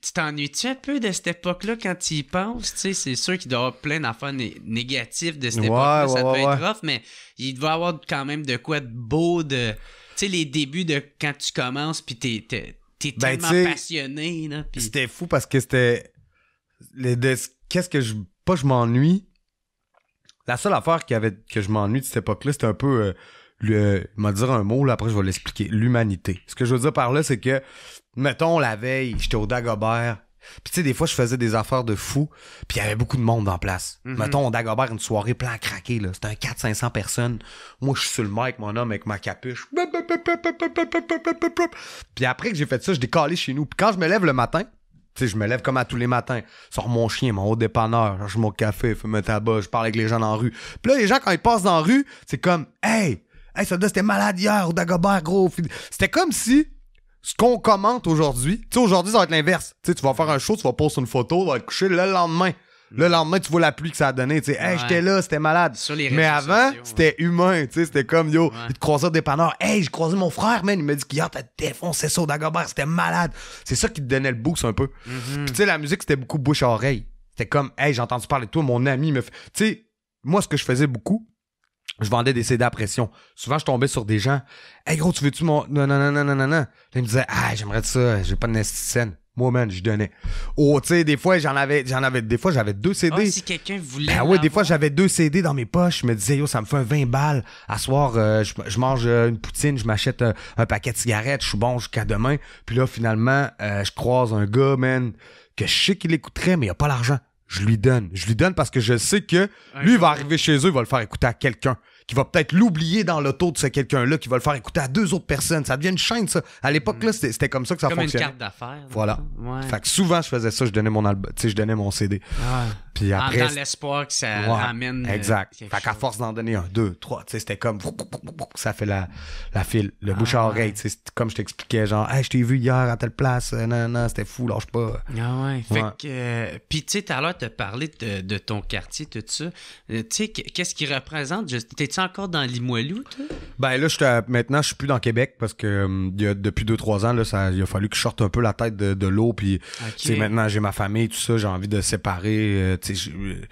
tu t'ennuies-tu un peu de cette époque-là quand tu y penses? Tu sais, c'est sûr qu'il doit y avoir plein d'affaires négatifs négatives de cette époque-là, ça devait être rough, mais il doit y avoir quand même de quoi être beau, de... Tu sais, les débuts de quand tu commences, puis t'es t'es ben, tellement passionné. C'était fou parce que c'était. Qu'est-ce que je. Pas je m'ennuie. La seule affaire qui avait... que je m'ennuie de cette époque-là, c'était un peu. Euh, m'a dire un mot, là, après je vais l'expliquer. L'humanité. Ce que je veux dire par là, c'est que, mettons, la veille, j'étais au Dagobert, puis tu sais, des fois, je faisais des affaires de fou, puis il y avait beaucoup de monde en place. Mhm. Mettons, on Dagobert, une soirée plein à là. C'était un 400-500 personnes. Moi, je suis sur le mic, mon homme, avec ma capuche. Puis après que j'ai fait ça, je décalais chez nous. Puis quand je me lève le matin, tu sais, je me lève comme à tous les matins. Sors mon chien, mon haut dépanneur, je mon café, fais mon tabac, je parle avec les gens dans la rue. Puis là, les gens, quand ils passent dans la rue, c'est comme « Hey! Hey, ça c'était malade hier au Dagobert, gros! » C'était comme si ce qu'on commente aujourd'hui, tu sais, aujourd'hui, ça va être l'inverse. Tu sais, tu vas faire un show, tu vas poster une photo, tu vas te coucher le lendemain. Le lendemain, tu vois la pluie que ça a donné. Tu sais, hey, j'étais là, c'était malade. Mais avant, c'était humain. Tu sais, c'était comme, yo, il te croisait des panneurs Hey, j'ai croisé mon frère, man. Il m'a dit qu'il t'as défoncé ça au Dagobert. C'était malade. C'est ça qui te donnait le boost un peu. Mm-hmm. Puis, tu sais, la musique, c'était beaucoup bouche-oreille. à C'était comme, hey, j'ai entendu parler de toi, mon ami me fait. Tu sais, moi, ce que je faisais beaucoup, je vendais des CD à pression. Souvent, je tombais sur des gens. Hey gros, tu veux-tu mon. Non, non, non, non, non, non, non. ils me disaient, ah, j'aimerais ça, j'ai pas de nesticène. » Moi, man, je donnais. Oh, tu sais, des fois, j'en avais, j'en avais, des fois, j'avais deux CD. Ah, si quelqu'un voulait. Ben oui, des fois, j'avais deux CD dans mes poches. Je me disais, yo, ça me fait un 20 balles. À soir, euh, je, mange euh, une poutine, je m'achète euh, un paquet de cigarettes, je suis bon jusqu'à demain. Puis là, finalement, je croise un gars, man, que je sais qu'il écouterait, mais il a pas l'argent je lui donne. Je lui donne parce que je sais que lui, il va arriver chez eux, il va le faire écouter à quelqu'un. Qui va peut-être l'oublier dans l'auto de ce quelqu'un-là, qui va le faire écouter à deux autres personnes. Ça devient une chaîne, ça. À l'époque, là, mm. c'était, comme ça que ça fonctionnait. une carte d'affaires. Voilà. Fait que souvent, je faisais ça, je donnais mon album, tu sais, je donnais mon CD. Puis après, dans l'espoir que ça ramène euh, Exact. Fait qu'à force d'en donner un, deux, trois, tu sais, c'était comme. Ça fait la, la file. Le ah, bouche à oreille, tu sais, comme je t'expliquais, genre, hey, je t'ai vu hier à telle place, euh, non, non, c'était fou, lâche pas. Ah ouais. Fait que. Euh, puis, tu sais, tout à l'heure, tu as parlé de, ton quartier, tout ça. tu sais, qu'est-ce qui représente T'es-tu encore dans Limoilou, toi Ben là, maintenant, je suis plus dans Québec parce que depuis deux, trois ans, là, il a fallu que je sorte un peu la tête de, l'eau. Puis, maintenant, j'ai ma famille, tout ça, j'ai envie de séparer euh,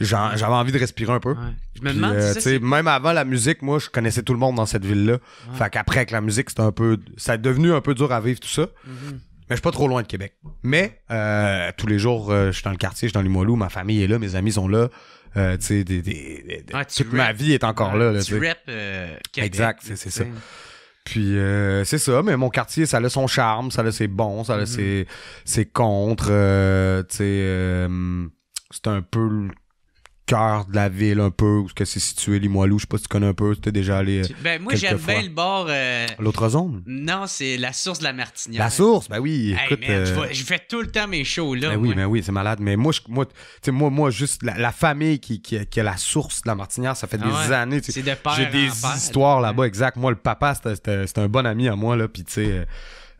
j'avais envie de respirer un peu. Je me demande euh, même avant la musique, moi, je connaissais tout le monde dans cette ville-là. Fait qu'après, avec la musique, c'était un peu. Ça est devenu un peu dur à vivre tout ça. Mm-hmm. Mais je suis pas trop loin de Québec. Mais euh, tous les jours, je suis dans le quartier, je suis dans Limoilou, ma famille est là, mes amis sont là. Ah, ma vie est encore ah, là. tu rap, Exact, c'est ça. Puis c'est ça, mais mon quartier, ça a son charme, ça a ses bons, ça a mm-hmm. ses, ses, contres, tu sais, c'est un peu le cœur de la ville, un peu, où c'est situé, Limoilou. Je sais pas si tu connais un peu, tu es déjà allé. Euh, ben, moi, j'aime bien le bord. Euh, l'autre zone Non, c'est la source de la Martinière. La source Ben oui, écoute. Hey, euh, je, fais tout le temps mes shows là. Ben oui, mais ben oui, c'est malade. Mais moi, tu moi, moi, juste la, famille qui, qui, qui, a la source de la Martinière, ça fait ah des années. C'est de J'ai des histoires là-bas, exact. Moi, le papa, c'était un bon ami à moi, là. Puis, tu sais.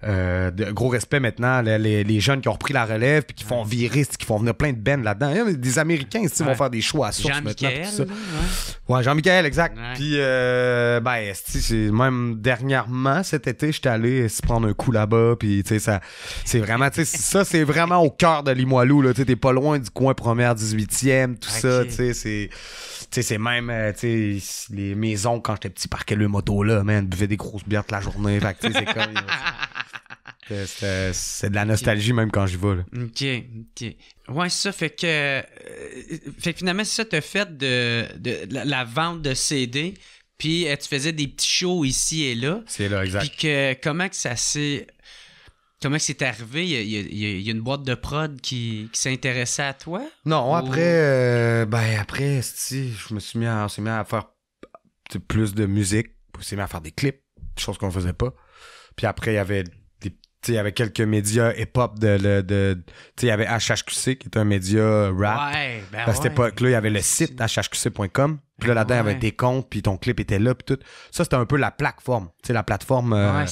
Euh, de, gros respect maintenant, les, les, jeunes qui ont repris la relève puis qui font virer, qui font venir plein de bennes là-dedans. Des Américains, ils vont faire des choix à source maintenant. Tout ça. Ouais, Jean-Michel, exact. Puis, euh, ben, c'est même dernièrement, cet été, j'étais allé se prendre un coup là-bas. Puis, tu ça, c'est vraiment, ça, c'est vraiment au cœur de Limoilou, là. Tu t'es pas loin du coin première 18e, tout ça, tu sais, c'est. Tu sais, c'est même, euh, tu sais, les maisons, quand j'étais petit, parquaient le moto là, man, buvaient des grosses bières toute la journée. Fait tu C'est de la nostalgie même quand je vais. OK, OK. Ouais, ça fait que. Euh, fait que finalement, ça te fait de, de, la, vente de CD. Puis euh, tu faisais des petits shows ici et là. C'est là, exact. Puis que comment que ça s'est. Comment c'est arrivé? Il y, a, une boîte de prod qui, qui s'intéressait à toi? Non, après, euh, ben après, je me suis mis à, faire plus de musique, me suis mis à faire des clips, des choses qu'on faisait pas. Puis après, il y avait il y avait quelques médias hip-hop de. de, il y avait HHQC qui était un média rap. Ouais, ben à cette époque-là, il y avait le site hhqc.com. Puis là, ben dedans il y avait tes comptes, puis ton clip était là, puis tout. Ça, c'était un peu la plateforme. Tu la plateforme euh,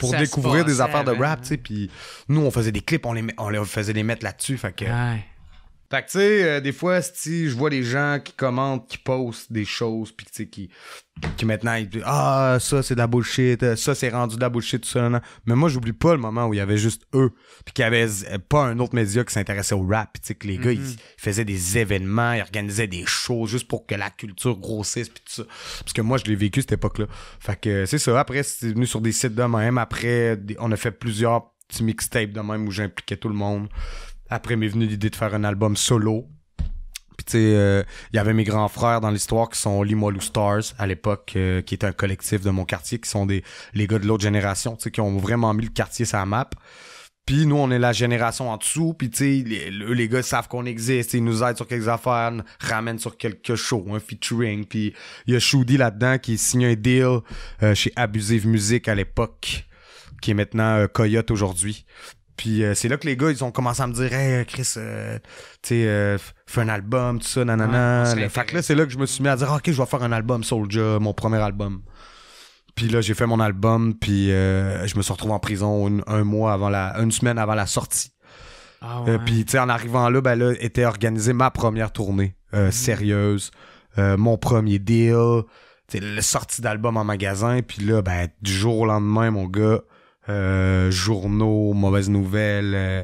pour découvrir des affaires de ben rap, Puis nous, on faisait des clips, on les, on les faisait les mettre là-dessus. Fait que fait que, tu sais, euh, des fois, si je vois des gens qui commentent, qui postent des choses, puis tu qui, qui maintenant, ils disent Ah, ça, c'est de la bullshit, euh, ça, c'est rendu de la bullshit, tout ça. Mais moi, j'oublie pas le moment où il y avait juste eux, puis qu'il y avait euh, pas un autre média qui s'intéressait au rap, puis tu que les gars, mm-hmm. ils, faisaient des événements, ils organisaient des choses juste pour que la culture grossisse, puis tout ça. Parce que moi, je l'ai vécu cette époque-là. Fait que, c'est ça. Après, c'est venu sur des sites de même. Après, on a fait plusieurs petits mixtapes de même où j'impliquais tout le monde. Après m'est venu l'idée de faire un album solo. Puis tu sais, euh, il y avait mes grands frères dans l'histoire qui sont Limoilou Stars à l'époque, euh, qui est un collectif de mon quartier, qui sont des les gars de l'autre génération, tu sais, qui ont vraiment mis le quartier sur la map. Puis nous, on est la génération en dessous. Puis tu sais, les, les, gars savent qu'on existe. Ils nous aident sur quelques affaires, ramènent sur quelques shows, un featuring. Puis il y a Shoudi là-dedans qui signe un deal euh, chez Abusive Music à l'époque, qui est maintenant Coyote aujourd'hui. Puis euh, c'est là que les gars, ils ont commencé à me dire, hey Chris, euh, tu euh, fais un album, tout ça, nanana. fait que là, c'est là que je me suis mis à dire, ok, je vais faire un album Soldier mon premier album. Puis là, j'ai fait mon album, puis je me suis retrouvé en prison une, un mois avant la, une semaine avant la sortie. Ah puis tu en arrivant là, ben là, était organisée ma première tournée mm. sérieuse, mon premier deal la sortie d'album en magasin. Puis là, ben du jour au lendemain, mon gars euh, journaux, mauvaises nouvelles. Euh,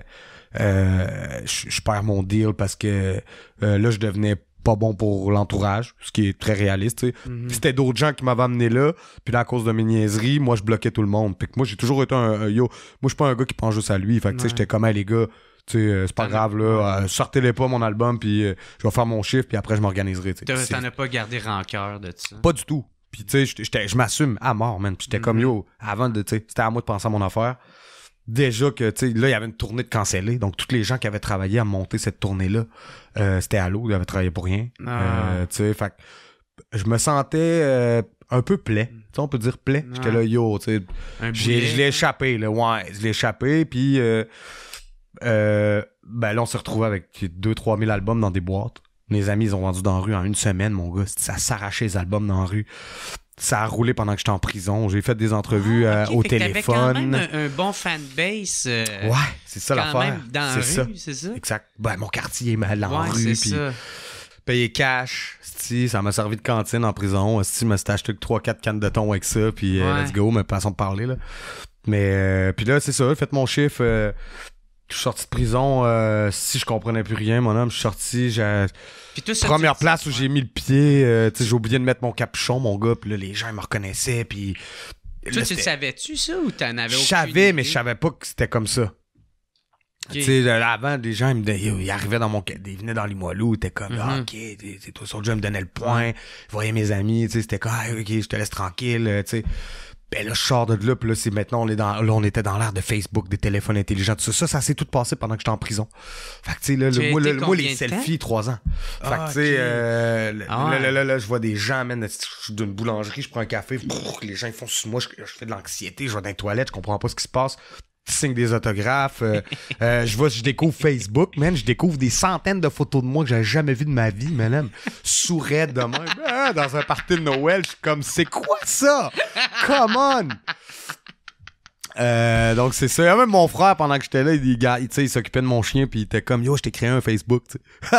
euh, je perds mon deal parce que là, je devenais pas bon pour l'entourage, ce qui est très réaliste. Mhm. C'était d'autres gens qui m'avaient amené là, puis là, à cause de mes niaiseries, moi, je bloquais tout le monde. Puis que moi, j'ai toujours été un, yo. Moi, je suis pas un gars qui pense juste à lui. Fait que sais, j'étais comme, les gars, c'est pas grave, là. Sortez-les pas mon album, puis je vais faire mon chiffre, puis après, je m'organiserai. T'en as pas gardé rancœur de ça? Pas du tout. Puis, tu sais, je m'assume à mort, man. Puis, j'étais comme, mm-hmm. yo, avant de, tu sais, c'était à moi de penser à mon affaire. Déjà que, tu sais, là, il y avait une tournée de cancellée Donc, tous les gens qui avaient travaillé à monter cette tournée-là, euh, c'était à l'eau, ils avaient travaillé pour rien. Ah. Euh, tu sais, fait je me sentais euh, un peu plaid. Mm. Tu sais, on peut dire plaid. J'étais là, yo, tu sais, je l'ai échappé, là. Ouais, je l'ai échappé. Puis, ben là, on s'est retrouvé avec 2-3 000 albums dans des boîtes. Mes amis, ils ont vendu dans la rue en une semaine, mon gars. Ça s'arrachait les albums dans la rue. Ça a roulé pendant que j'étais en prison. J'ai fait des entrevues ah, euh, au téléphone. au téléphone. Quand même un, bon fanbase. Euh, ouais, c'est ça l'affaire. Dans la rue, c'est ça. Exact. Ben, mon quartier est mal en rue. Puis ça. payer cash. ça m'a servi de cantine en prison. Si, je me suis acheté 3-4 cannes de thon avec ça. Puis euh, let's go, mais façon de parler. Là. Mais puis là, c'est ça, faites mon chiffre. Je suis sorti de prison, euh, si je comprenais plus rien, mon homme, je suis sorti, j'ai... Première place où j'ai mis le pied, euh, j'ai oublié de mettre mon capuchon, mon gars, puis là, les gens, ils me reconnaissaient, puis... Toi, tu le savais-tu, ça, ou t'en avais aucune Je savais, mais je savais pas que c'était comme ça. Tu sais, avant, les gens, ils, me disaient, ils arrivaient dans mon... Ils venaient dans Limoilou, t'es comme, mm-hmm. ah, OK, t'es, toi, sur le me donnaient le point, ils voyaient mes amis, tu sais, c'était comme, ah, OK, je te laisse tranquille, euh, tu sais. Ben là, de là, là, c'est maintenant, on, est dans, on était dans l'ère de Facebook, des téléphones intelligents, tout ça. Ça, ça s'est tout passé pendant que j'étais en prison. Fait que, tu sais, là, le, moi, le, les selfies, trois ans. Fait que, ah, tu sais, euh, ah, là, je vois des gens, je suis d'une boulangerie, je prends un café, les gens, font sur moi, je fais de l'anxiété, je vais dans les toilettes, je comprends pas ce qui se passe signe des autographes. Euh, euh, je vois, je découvre Facebook, man. Je découvre des centaines de photos de moi que j'ai jamais vues de ma vie, madame. Sourette de moi. Ah, dans un party de Noël, je suis comme, c'est quoi ça? Come on! Euh, donc c'est ça. Même mon frère, pendant que j'étais là, il, il, il s'occupait de mon chien, puis il était comme Yo, je t'ai créé un Facebook.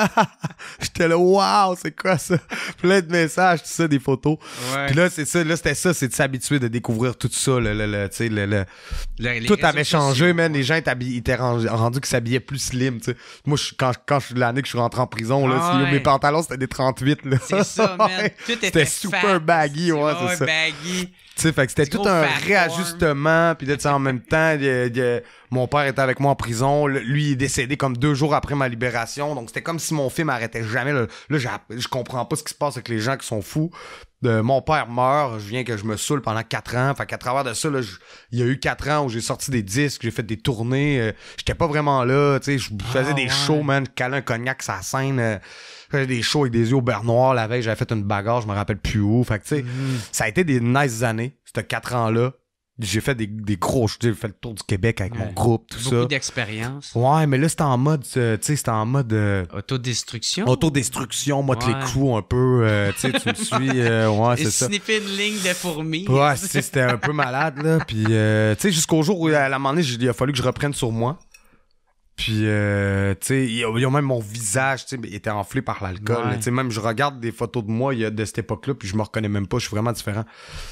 j'étais là, wow c'est quoi ça? Plein de messages, tout ça, des photos. Puis là, c'est ça, là, c'était ça, c'est de s'habituer de découvrir tout ça. Le, le, le, le, le tout avait changé, man. Les gens étaient rendus que s'habillaient plus slim. sais Moi, je, quand, quand je l'année que je suis rentré en prison, là, ah mes pantalons, c'était des 38. Là. C'est ça, man. Tout était, super baggy, ouais, c'est ça. Baggy c'était tout un réajustement. Puis d'être en même temps, mon père était avec moi en prison. Lui, est décédé comme deux jours après ma libération. Donc, c'était comme si mon film arrêtait jamais. Là, là je comprends pas ce qui se passe avec les gens qui sont fous mon père meurt, je viens que je me saoule pendant quatre ans. Fait qu'à travers de ça, il y a eu quatre ans où j'ai sorti des disques, j'ai fait des tournées. Euh, j'étais pas vraiment là, tu sais, je ah, faisais des shows, man, je calais un cognac sa scène. Euh, je des shows avec des yeux au beurre La veille, j'avais fait une bagarre, je me rappelle plus où. Fait tu sais, mhm. ça a été des nice années, ces quatre ans-là j'ai fait des, des gros j'ai fait le tour du Québec avec mon groupe tout ça. Beaucoup d'expérience ouais mais là c'était en mode euh, tu sais c'était en mode euh, autodestruction autodestruction moi ouais. les coups un peu euh, tu sais tu me suis ouais c'est ça sniffer une ligne de fourmis ouais c'était un peu malade là puis tu sais jusqu'au jour où à la moment donné il a fallu que je reprenne sur moi puis, euh, tu sais, ils, ont même mon visage, tu sais, était enflé par l'alcool. Tu sais, même je regarde des photos de moi y a, de cette époque-là, puis je me reconnais même pas, je suis vraiment différent.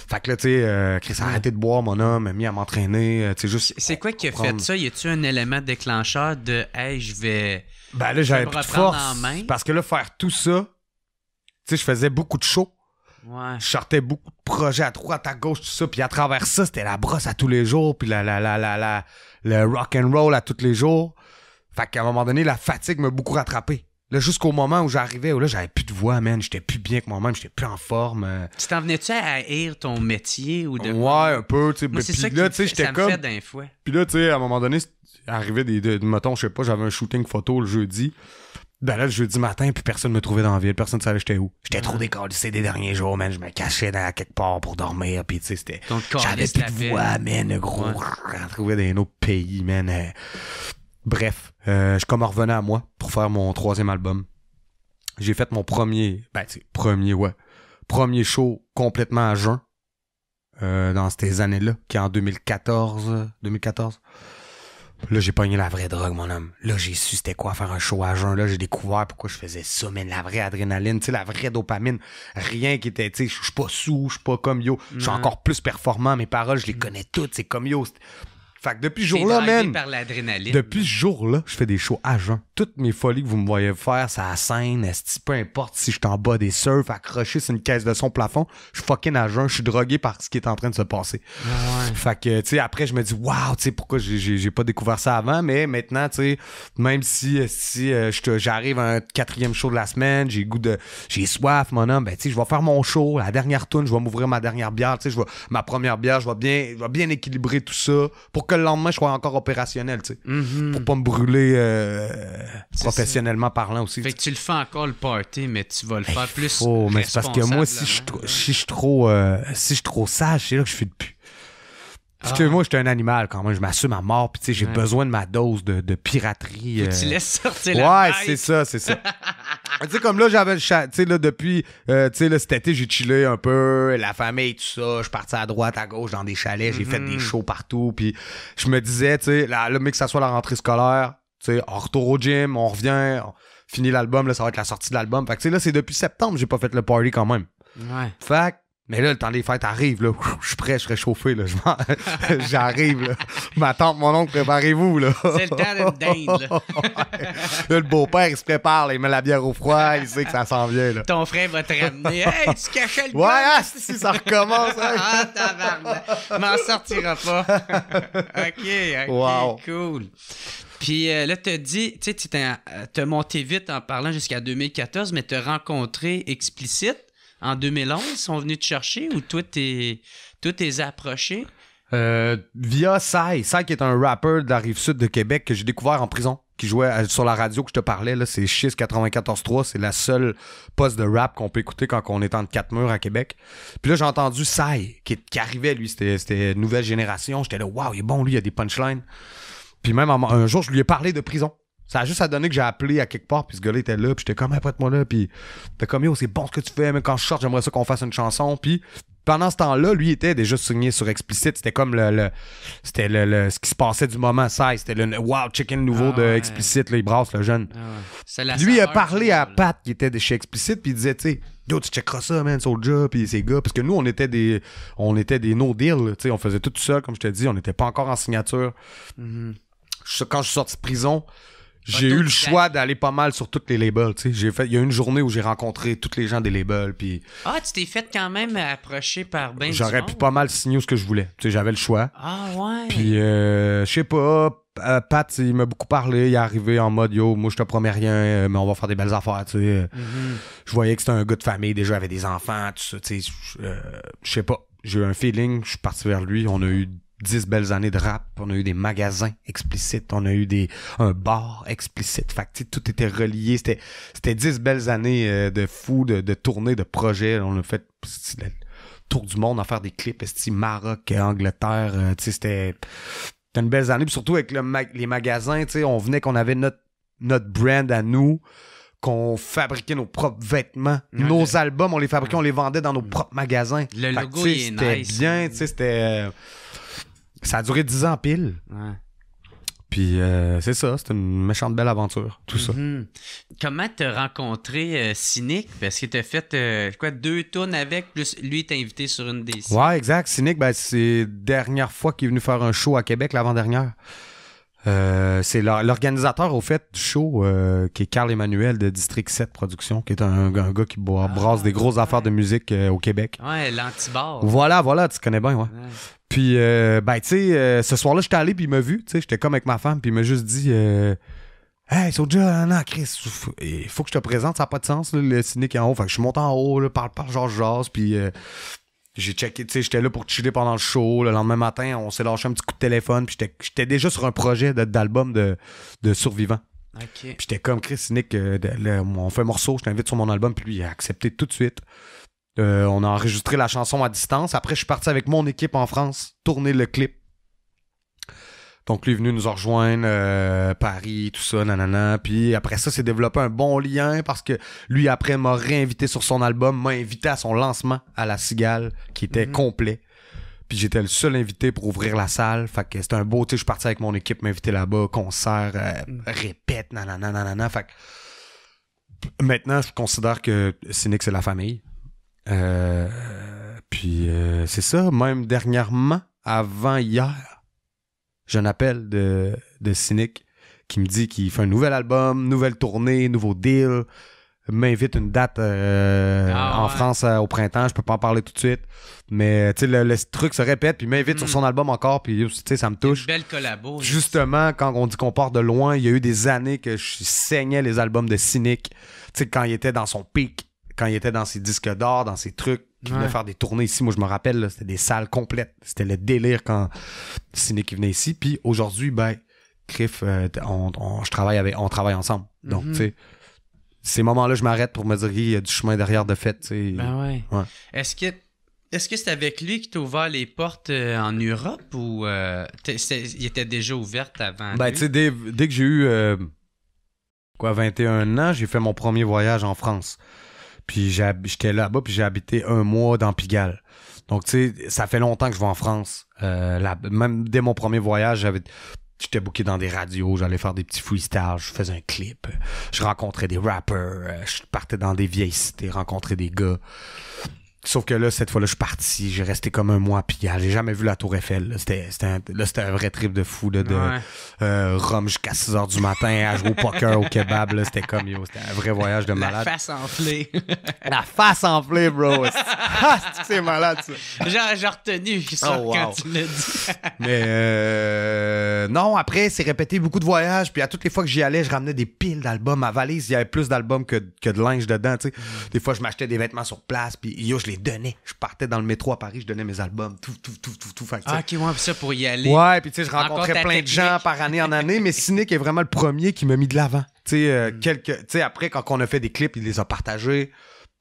Fait que là, tu sais, euh, Chris a arrêté de boire, mon homme, a mis à m'entraîner, euh, tu sais, juste. C'est quoi qui a fait ça? Y a-tu un élément déclencheur de, hey, je vais. Ben là, j'avais plus de force. Parce que là, faire tout ça, tu sais, je faisais beaucoup de shows. Ouais. Je sortais beaucoup de projets à droite, à gauche, tout ça. Puis à travers ça, c'était la brosse à tous les jours, puis la, la, la, la, la le rock and roll à tous les jours. Fait qu'à un moment donné, la fatigue m'a beaucoup rattrapé. Là, jusqu'au moment où j'arrivais, où là, j'avais plus de voix, man. J'étais plus bien que moi-même, j'étais plus en forme. Euh. Tu t'en venais-tu à haïr ton métier ou de. Ouais, un peu, tu sais. Puis ça là, tu sais, j'étais comme. Puis là, tu sais, à un moment donné, arrivait des. De, mettons, je sais pas, j'avais un shooting photo le jeudi. Ben là, le jeudi matin, puis personne me trouvait dans la ville, personne ne savait j'étais où. J'étais trop ah. décalé des derniers jours, man. Je me cachais dans quelque part pour dormir, puis tu sais, c'était. J'avais plus de voix, man, gros. Ouais. Retrouver dans un autre pays, man. Euh. Bref. Euh, je je comme revenais à moi pour faire mon troisième album. J'ai fait mon premier, ben, premier, ouais, premier show complètement à jeun euh, dans ces années-là, qui est en 2014. 2014. Là, j'ai pogné la vraie drogue, mon homme. Là, j'ai su c'était quoi faire un show à jeun. Là, j'ai découvert pourquoi je faisais ça, mais la vraie adrénaline, tu la vraie dopamine. Rien qui était, tu sais, je suis pas sous, je suis pas comme yo. Je suis encore plus performant. Mes paroles, je les connais toutes. C'est comme yo. Fait que depuis ce jour-là, par Depuis jour-là, je fais des shows à jeun. Toutes mes folies que vous me voyez faire, ça à scène, esti, peu importe si je suis en bas des surfs, accroché sur une caisse de son plafond, je suis fucking à jeun, je suis drogué par ce qui est en train de se passer. Fait que, tu sais, après, je me dis, waouh, tu sais, pourquoi j'ai pas découvert ça avant, mais maintenant, tu sais, même si, si euh, j'arrive à un quatrième show de la semaine, j'ai goût de. J'ai soif, mon homme, ben, tu sais, je vais faire mon show, la dernière tune, je vais m'ouvrir ma dernière bière, tu sais, ma première bière, je vais bien, je vais bien équilibrer tout ça pour le lendemain, je sois encore opérationnel, tu sais. Mhm. Pour pas me brûler euh, professionnellement parlant aussi. Fait que tu le fais encore le party, mais tu vas le ben, faire plus. Oh, mais c'est parce que moi, si je, suis trop, euh, si je trop sage, c'est là que je fais plus. Parce que ah. moi, j'étais un animal quand même. Je m'assume à mort. Puis, tu sais, j'ai besoin de ma dose de, piraterie. Tu euh. laisses sortir la Ouais, c'est ça, c'est ça. tu sais, comme là, j'avais le chat. Tu sais, là, depuis. Euh, tu sais, là, cet été, j'ai chillé un peu. La famille, tout ça. Je suis parti à droite, à gauche, dans des chalets. J'ai fait des mm-hmm. shows partout. Puis, je me disais, tu sais, là, le mais que ça soit la rentrée scolaire, tu sais, on retourne au gym, on revient, on l'album. Là, ça va être la sortie de l'album. Fait que, tu sais, là, c'est depuis septembre, j'ai pas fait le party quand même. Ouais. Fait mais là, le temps des fêtes arrive, là. Je suis prêt, je suis chauffé, là. J'arrive, là. Ma tante, mon oncle, préparez-vous, là. C'est le temps des dinde, là. le beau-père, il se prépare, Il met la bière au froid, il sait que ça s'en vient, là. Ton frère va te ramener. Hey, tu cachais le Ouais, ah, si, ça recommence, hein. ah, tabarnak. M'en sortira pas. OK, OK, cool. Puis euh, là, tu dit, tu sais, tu euh, monté vite en parlant jusqu'à 2014, mais te rencontré explicite en 2011 sont venus te chercher ou tout t'es, approché? Euh, via Sai. Sai qui est un rappeur de la rive sud de Québec que j'ai découvert en prison, qui jouait euh, sur la radio que je te parlais. Là, c'est 94 94.3. C'est la seule poste de rap qu'on peut écouter quand on est en quatre murs à Québec. Puis là, j'ai entendu Sai qui, qui, arrivait, lui. C'était nouvelle génération. J'étais là, waouh, il est bon, lui, il a des punchlines. Puis même un jour, je lui ai parlé de prison. Ça a juste à donner que j'ai appelé à quelque part, puis ce gars-là était là, puis j'étais comme, pas moi là, puis t'es comme, yo, c'est bon ce que tu fais, mais quand je sors, j'aimerais ça qu'on fasse une chanson, puis pendant ce temps-là, lui était déjà signé sur Explicit. C'était comme le, c'était le, ce qui se passait du moment. Ça, c'était le Wow Chicken nouveau ah de Explicit. Là, il brasse le jeune. Ah lui a parlé à Pat qui était chez Explicit puis il disait, tu sais, yo, tu checkeras ça, man, soldier puis ces gars. Parce que nous, on était des, on était des no deal. Tu sais, on faisait tout ça, comme je te dis, on n'était pas encore en signature. Mhm. quand je suis sorti de prison, j'ai eu le choix d'aller pas mal sur toutes les labels. J'ai fait, il y a une journée où j'ai rencontré toutes les gens des labels. Puis ah, tu t'es fait quand même approcher par ben. J'aurais pu pas mal signer ce que je voulais. J'avais le choix. Ah ouais. Puis euh, je sais pas. Euh, Pat, il m'a beaucoup parlé. Il est arrivé en mode yo, moi je te promets rien, euh, mais on va faire des belles affaires. tu sais. Mhm. Je voyais que c'était un gars de famille déjà, avait des enfants, tout ça. Tu sais, je sais pas. J'ai eu un feeling, je suis parti vers lui. On a eu dix belles années de rap, on a eu des magasins explicites, on a eu des un bar explicite. Fait tout était relié. C'était c'était dix belles années euh, de fou, de, de tournées, de projets. On a fait le tour du monde à faire des clips, esti Maroc, Angleterre, euh, c'était une belle année. Puis surtout avec le les magasins, on venait qu'on avait notre notre brand à nous qu'on fabriquait nos propres vêtements. nos albums, on les fabriquait, on les vendait dans nos propres magasins. Le logo, il est C'était bien, hein. tu sais, c'était... Euh, ça a duré 10 ans pile. Ouais. Puis euh, c'est ça, c'est une méchante belle aventure, tout ça. Mm-hmm. Comment euh, t'as rencontré Cynique? Parce qu'il t'a fait euh, quoi, deux tonnes avec, plus lui t'a invité sur une des... Ouais, exact. Cynic, ben, c'est dernière fois qu'il est venu faire un show à Québec, l'avant-dernière. Euh, c'est l'organisateur, au fait, du show, euh, qui est Carl Emmanuel de District 7 Productions, qui est un, gars qui ah, brasse des grosses affaires de musique euh, au Québec. Ouais, l'antibar. Voilà, voilà, tu connais bien, ouais. Puis, ben, tu sais, ce soir-là, j'étais allé, puis il m'a vu, tu sais, j'étais comme avec ma femme, puis il m'a juste dit. Hey, Soja, non, Chris, il faut que je te présente, ça n'a pas de sens, là, le est en haut. Fait que je suis monté en haut, là, parle, parle, genre, jase, puis j'ai checké, tu sais, j'étais là pour chiller pendant le show. Le lendemain matin, on s'est lâché un petit coup de téléphone. Puis j'étais déjà sur un projet d'album de, de, survivants. Puis j'étais comme Chris Nick, euh, on fait un morceau, je t'invite sur mon album. Puis lui, il a accepté tout de suite. Euh, on a enregistré la chanson à distance. Après, je suis parti avec mon équipe en France tourner le clip donc, lui est venu nous rejoindre, euh, Paris, tout ça, nanana. Puis après ça, c'est développé un bon lien parce que lui, après, m'a réinvité sur son album, m'a invité à son lancement à La Cigale, qui était mhm. complet. Puis j'étais le seul invité pour ouvrir la salle. Fait que c'était un beau, tu je suis parti avec mon équipe m'inviter là-bas, concert, euh, mm. répète, nanana, nanana. Fait maintenant, je considère que Cynic, c'est la famille. Euh, puis c'est ça, même dernièrement, avant hier, j'ai un appel de, de Cynic qui me dit qu'il fait un nouvel album, nouvelle tournée, nouveau deal, m'invite une date euh, ah, en France euh, au printemps, je peux pas en parler tout de suite, mais tu sais le, truc se répète puis m'invite sur mm. son album encore puis ça me touche. Justement quand on dit qu'on part de loin, il y a eu des années que je saignais les albums de Cynic, quand il était dans son pic quand il était dans ses disques d'or, dans ses trucs, qui venait faire des tournées ici. Moi, je me rappelle, c'était des salles complètes. C'était le délire quand Ciné qui venait ici. Puis aujourd'hui, ben, Criff, euh, on, je travaille avec, on travaille ensemble. Donc, mhm. tu sais, ces moments-là, je m'arrête pour me dire qu'il y a du chemin derrière de fait. Ben ouais. Est-ce que est-ce que c'est avec lui que tu ouvert les portes euh, en Europe ou euh, il était déjà ouverte avant? Ben, tu sais, dès, que j'ai eu quoi, 21 ans, j'ai fait mon premier voyage en France. Puis j'étais là-bas, puis j'ai habité un mois dans Pigalle. Donc, tu sais, ça fait longtemps que je vais en France. Euh, là, même dès mon premier voyage, j'avais J'étais booké dans des radios, j'allais faire des petits freestyles, je faisais un clip, je rencontrais des rappers, euh, je partais dans des vieilles cités, rencontrais des gars. Sauf que là, cette fois-là, je suis parti. J'ai resté comme un mois puis J'ai jamais vu la Tour Eiffel. C'était un, vrai trip de fou. de euh, Rome jusqu'à 6 h du matin, à jouer au poker, au kebab. C'était comme yo. C'était un vrai voyage de malade. La face enflée. la face enflée, bro. Ah, c'est malade, ça. J'ai retenu ça oh, quand Mais euh, non, après, c'est répété beaucoup de voyages. Puis à toutes les fois que j'y allais, je ramenais des piles d'albums. à valise, il y avait plus d'albums que, de linge dedans. sais. Mm. Des fois, je m'achetais des vêtements sur place. Puis yo, je les je partais dans le métro à Paris, je donnais mes albums, tout, tout, tout, tout, ah, ok, ouais, ça pour y aller. Ouais, puis tu sais, je rencontrais plein de gens par année en année, mais Cynic est vraiment le premier qui m'a mis de l'avant. Tu sais, euh, hmm. quelques... après, quand on a fait des clips, il les a partagés,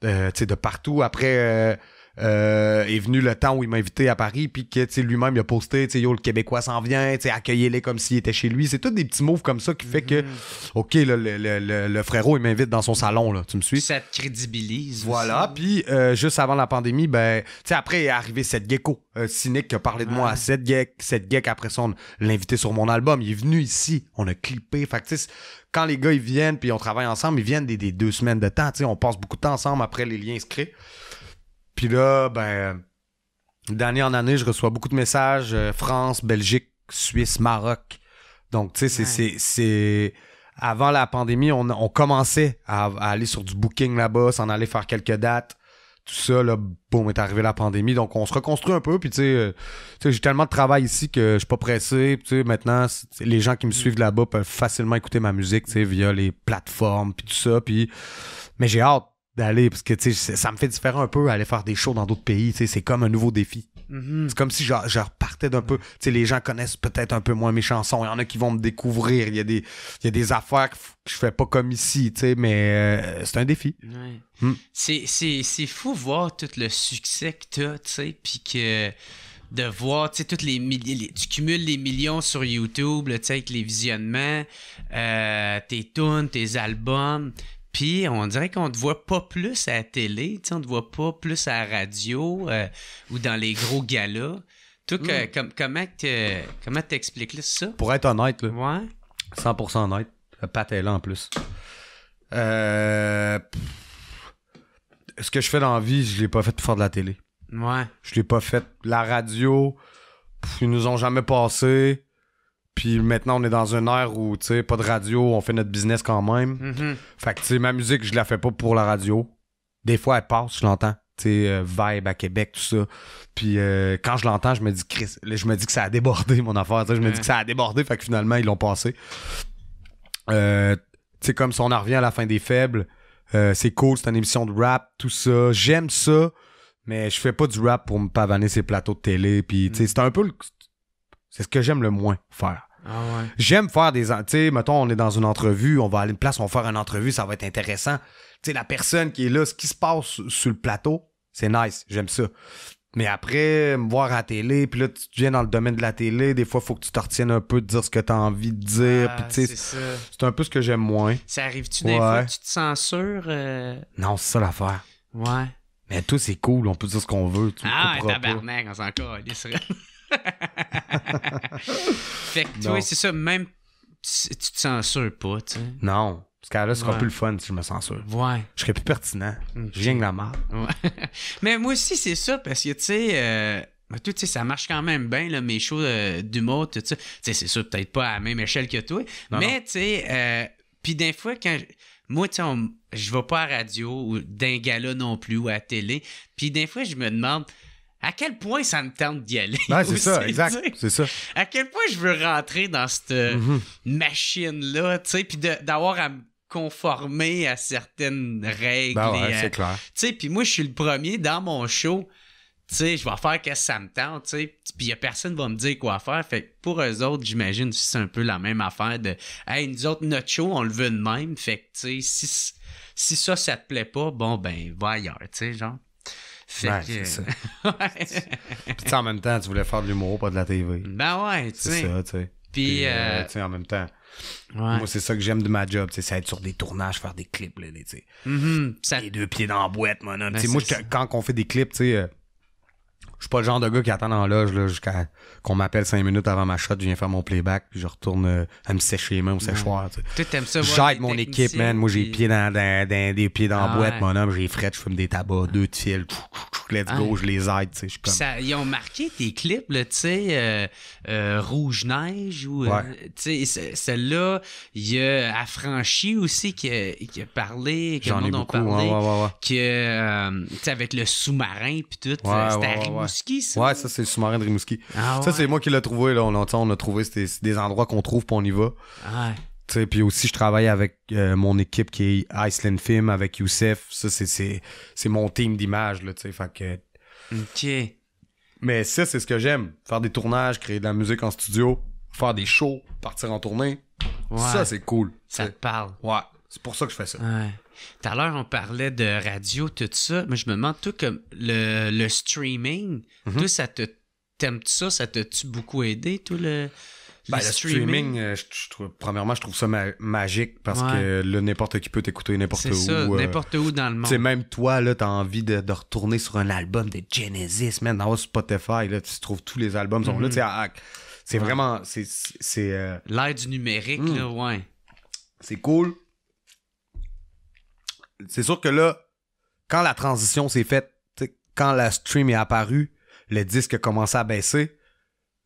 euh, tu sais, de partout. Après, euh, euh, est venu le temps où il m'a invité à Paris, puis que lui-même il a posté, yo, le Québécois s'en vient, accueillez-les comme s'il était chez lui. C'est tous des petits moves comme ça qui fait que, mm-hmm. OK, le, le, frérot, il m'invite dans son salon, là, tu me suis? Ça te crédibilise. Voilà, puis euh, juste avant la pandémie, ben, tu après est arrivé cette gecko. Euh, cynique qui a parlé de moi à cette geek, cette geek après son l'invité sur mon album, il est venu ici, on a clippé, fait quand les gars ils viennent puis on travaille ensemble, ils viennent des, deux semaines de temps, Tu on passe beaucoup de temps ensemble après les liens inscrits. Puis là, ben, d'année en année, je reçois beaucoup de messages euh, France, Belgique, Suisse, Maroc. Donc, tu sais, c'est, Avant la pandémie, on, on commençait à, aller sur du booking là-bas, s'en aller faire quelques dates. Tout ça, là, boum, est arrivé la pandémie. Donc, on se reconstruit un peu. Puis, tu sais, euh, j'ai tellement de travail ici que je suis pas pressé. Tu maintenant, les gens qui me suivent là-bas peuvent facilement écouter ma musique, tu sais, via les plateformes, puis tout ça. mais j'ai hâte d'aller parce que tu sais ça me fait différent un peu aller faire des shows dans d'autres pays tu sais c'est comme un nouveau défi mm-hmm. c'est comme si je, repartais d'un peu tu sais les gens connaissent peut-être un peu moins mes chansons il y en a qui vont me découvrir il y a des des affaires que je fais pas comme ici tu sais mais euh, c'est un défi hmm. c'est fou voir tout le succès que as tu sais puis que de voir, tu sais, toutes les, milliers. tu cumules les millions sur YouTube, tu sais, avec les visionnements, euh, tes tunes, tes albums, puis on dirait qu'on ne te voit pas plus à la télé, on ne te voit pas plus à la radio euh, ou dans les gros galas. Toi, hmm. comment tu comment t'expliques ça? Pour être honnête, là, ouais. 100% honnête, euh, pas est là en plus. Euh, ce que je fais dans la vie, je l'ai pas fait pour faire de la télé. Ouais. Je l'ai pas fait. La radio, Ils ils nous ont jamais passé. Puis maintenant, on est dans une ère où, tu sais, pas de radio, on fait notre business quand même. Mm-hmm. Fait que, tu sais, ma musique, je la fais pas pour la radio. Des fois, elle passe, je l'entends. Tu sais, euh, vibe à Québec, tout ça. Puis euh, quand je l'entends, je me dis, Chris, je me dis que ça a débordé, mon affaire. je me dis que ça a débordé. Fait que finalement, ils l'ont passé. Euh, tu sais, comme si on en revient à la fin des faibles. Euh, c'est cool, c'est une émission de rap, tout ça. J'aime ça. Mais je fais pas du rap pour me pavaner ces plateaux de télé. Puis, tu sais, mm. c'est un peu le c'est ce que j'aime le moins faire. Ah ouais. J'aime faire des. Tu sais, mettons, on est dans une entrevue, on va aller à une place, on va faire une entrevue, ça va être intéressant. Tu sais, la personne qui est là, ce qui se passe sur le plateau, c'est nice, j'aime ça. Mais après, me voir à la télé, puis là, tu viens dans le domaine de la télé, des fois, il faut que tu te retiennes un peu de dire ce que tu as envie de dire. Ah, c'est un peu ce que j'aime moins. Ça arrive-tu des fois tu te censures? Euh? Non, c'est ça l'affaire. Ouais. Mais tout, c'est cool, on peut dire ce qu'on veut. Tu ah, tabarnak, on s'en fait que, toi, c'est ça, même si tu te censures pas, tu sais. Non. Parce que là, ce sera plus le fun si je me censure. Ouais. Je serais plus pertinent. Mm. Je viens de la mort Mais moi aussi, c'est ça, parce que, tu sais, euh, tu ça marche quand même bien, là, mes shows euh, d'humour, tout ça. Tu sais, c'est sûr, peut-être pas à la même échelle que toi. mais, tu sais, euh, puis des fois, quand. Moi, tu sais, je vais pas à radio ou d'un gala non plus ou à télé. Puis des fois, je me demande, à quel point ça me tente d'y aller. c'est ça, exact. À quel point je veux rentrer dans cette mm-hmm. machine-là, tu sais, puis d'avoir à me conformer à certaines règles. Ben c'est clair. Tu sais, puis moi, je suis le premier dans mon show. Tu sais, je vais faire ce que ça me tente, tu sais. Puis personne va me dire quoi faire. Fait pour eux autres, j'imagine c'est un peu la même affaire de Hey, nous autres, notre show, on le veut de même. Fait que, tu sais, si, si ça, ça te plaît pas, bon, ben, va ailleurs, tu sais, genre ouais, c'est ça. Puis en même temps, tu voulais faire de l'humour, pas de la TV. Ben ouais, tu sais. C'est ça, tu sais. Puis, euh, euh, tu sais, en même temps. Moi, c'est ça que j'aime de ma job, tu sais, c'est être sur des tournages, faire des clips, là, tu sais. Mm-hmm. Les deux pieds dans la boîte, mon homme. Ben moi, quand on fait des clips, tu sais euh, je suis pas le genre de gars qui attend dans loge jusqu'à qu'on m'appelle cinq minutes avant ma shot, je viens faire mon playback, puis je retourne euh, à me sécher les mains au séchoir. Tu t'aimes ça, J'aide mon équipe, man. Moi, j'ai les dans, dans, des pieds dans la ah, boîte, mon homme, j'ai fret, je fume des tabacs, deux de let's go, je les aide, tu sais. ils ont marqué tes clips, tu sais, euh, euh, Rouge Neige, ou, tu celle-là, il y a Affranchi aussi qui a, qui a parlé, que le monde a parlé, ouais, que, avec le sous-marin, puis tout, c'était ça? Ouais, ça, c'est le sous-marin de Rimouski. Ah ça, c'est moi qui l'ai trouvé, là. On, a, on a trouvé des endroits qu'on trouve, pour on y va. Ah, puis aussi, je travaille avec euh, mon équipe qui est Iceland Film, avec Youssef. Ça, c'est mon team d'image, là, tu sais. OK. Mais ça, c'est ce que j'aime. Faire des tournages, créer de la musique en studio, faire des shows, partir en tournée. Ça, c'est cool. Ça te parle. Ouais. C'est pour ça que je fais ça. Tout à l'heure, on parlait de radio, tout ça, mais je me demande, tout comme le, streaming, mhm. tout ça te taimes ça? Ça t'a-tu beaucoup aidé, tout le. le ben, streaming, euh, premièrement, je trouve ça magique parce que là, n'importe qui peut t'écouter n'importe où. Euh, n'importe où dans le monde. C'est même toi, là, t'as envie de, retourner sur un album de Genesis, man, dans Spotify, là, tu trouves tous les albums mhm. ah, ah, c'est vraiment, c'est... Euh, L'ère du numérique, hmm. là, ouais. C'est cool c'est sûr que là, quand la transition s'est faite, quand la stream est apparue, le disque a commencé à baisser.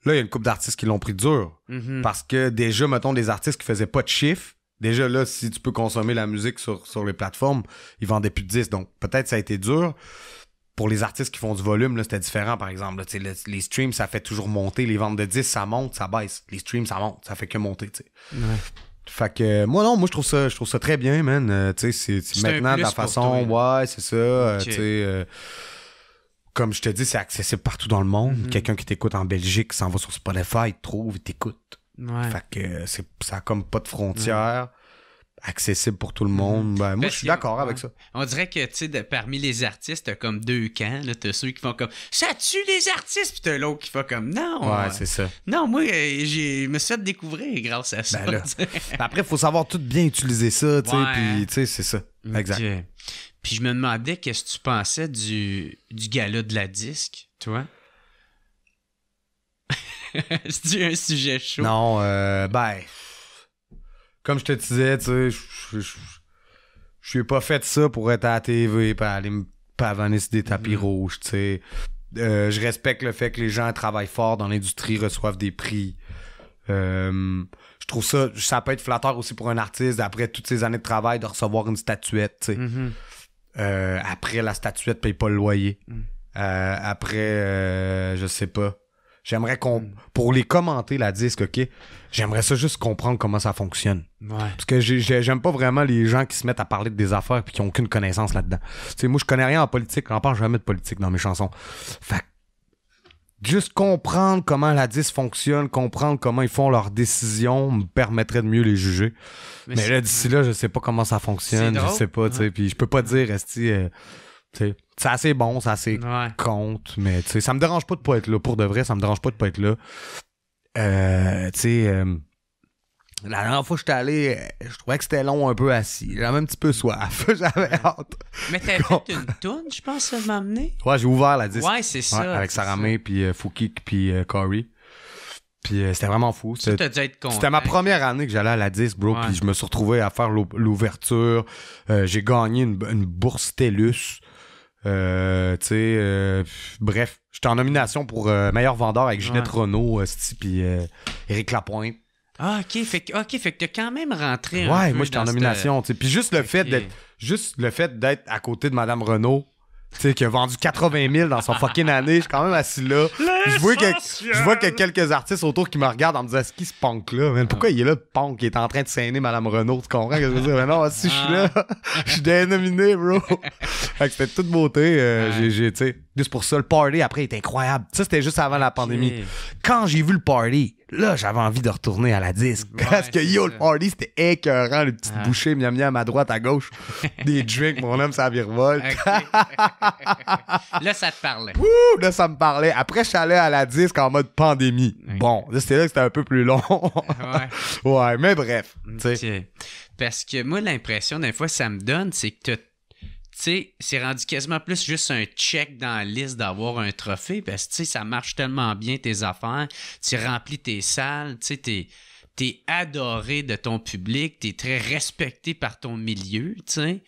Là, il y a une couple d'artistes qui l'ont pris dur. Mm-hmm. Parce que déjà, mettons, des artistes qui faisaient pas de chiffres, déjà là, si tu peux consommer la musique sur, les plateformes, ils vendaient plus de 10. Donc peut-être ça a été dur. Pour les artistes qui font du volume, c'était différent, par exemple. les streams, ça fait toujours monter. Les ventes de 10, ça monte, ça baisse. Les streams, ça monte, ça fait que monter. Ouais. Fait que moi non, moi je trouve ça je trouve ça très bien, man. Euh, tu sais, c'est maintenant de la façon ouais, c'est ça, euh, tu sais euh, comme je te dis, c'est accessible partout dans le monde. Mm-hmm. Quelqu'un qui t'écoute en Belgique s'en va sur Spotify, il te trouve, il t'écoute. Fait que c'est ça a comme pas de frontières accessible pour tout le monde. Mhm. Ben, moi, je suis d'accord avec ça. On dirait que, tu sais, parmi les artistes, t'as comme deux camps. T'as ceux qui font comme « Ça tue les artistes! » Puis t'as l'autre qui fait comme « Non! » Ouais, c'est ça. Non, moi, euh, je me suis fait découvrir grâce à ça. Ben ben après, il faut savoir tout bien utiliser ça, tu sais, c'est ça. Exact. Puis je me demandais qu'est-ce que tu pensais du, du gala de la disque, toi? cest un sujet chaud? Non, euh, ben comme je te disais, tu sais, je suis pas fait ça pour être à la TV et aller me pavaner sur des tapis mm. rouges, tu euh, je respecte le fait que les gens travaillent fort dans l'industrie, reçoivent des prix. Euh, je trouve ça, ça peut être flatteur aussi pour un artiste, après toutes ces années de travail, de recevoir une statuette. Mm-hmm. Euh, après, la statuette paye pas le loyer. Mm. après, je sais pas. J'aimerais qu'on. Hmm. Pour les commenter, la disque, OK, j'aimerais ça juste comprendre comment ça fonctionne. Ouais. Parce que j'aime pas vraiment les gens qui se mettent à parler de des affaires puis qui n'ont aucune connaissance là-dedans. Tu sais, moi, je connais rien en politique. J'en parle jamais de politique dans mes chansons. Fait juste comprendre comment la disque fonctionne, comprendre comment ils font leurs décisions me permettrait de mieux les juger. Mais, là, d'ici là, je sais pas comment ça fonctionne. Je sais pas, tu sais. Puis je peux pas dire, est euh, c'est assez bon, c'est assez compte, mais t'sais, ça me dérange pas de pas être là. Pour de vrai, ça me dérange pas de pas être là. Euh, euh, la dernière fois que j'étais allé, euh, je trouvais que c'était long un peu assis. J'avais un petit peu soif. J'avais hâte. Mais t'as fait une toune, je pense, à m'amener. Ouais, j'ai ouvert la disque. Ouais, c'est ça. avec Saramé, puis euh, Foukik, puis Corey. Puis c'était vraiment fou. C'était ma première année que j'allais à la disque, bro. Puis je me suis retrouvé à faire l'ouverture. j'ai gagné une, une, bourse TELUS. Euh, euh, bref, j'étais en nomination pour euh, meilleur vendeur avec Ginette Renaud Renault, puis Eric Lapointe. Ah, ok, fait que, fait que t'as quand même rentré. Ouais, moi j'étais en nomination, Puis juste le fait d'être juste le fait d'être à côté de Madame Renault sais, qui a vendu 80 000 dans son fucking année. Je suis quand même assis là. Je vois, qu'il je vois quelques artistes autour qui me regardent en me disant ce qui ce punk-là, mais Pourquoi il est là, le punk, il est en train de saigner Madame Renault? Tu comprends que je veux dire? Mais non, si je suis là, je suis dénominé, bro. fait que c'était toute beauté. Euh, j'ai, j'ai, tu sais Juste pour ça, le party après est incroyable. Ça, c'était juste avant la pandémie. Quand j'ai vu le party, là, j'avais envie de retourner à la disque. parce que yo, le party, c'était écœurant, les petites ah. bouchées miam miam à droite, à gauche. Des drinks, mon homme, ça virevolte. là, ça te parlait. Ouh, là, ça me parlait. Après, je suis allé à la disque en mode pandémie. Bon, là, c'était là que c'était un peu plus long. ouais. mais bref. Parce que moi, l'impression, des fois, ça me donne, c'est que tu sais, c'est rendu quasiment plus juste un check dans la liste d'avoir un trophée parce que, ça marche tellement bien tes affaires, tu remplis tes salles, tu sais, t'es adoré de ton public, tu es très respecté par ton milieu, tu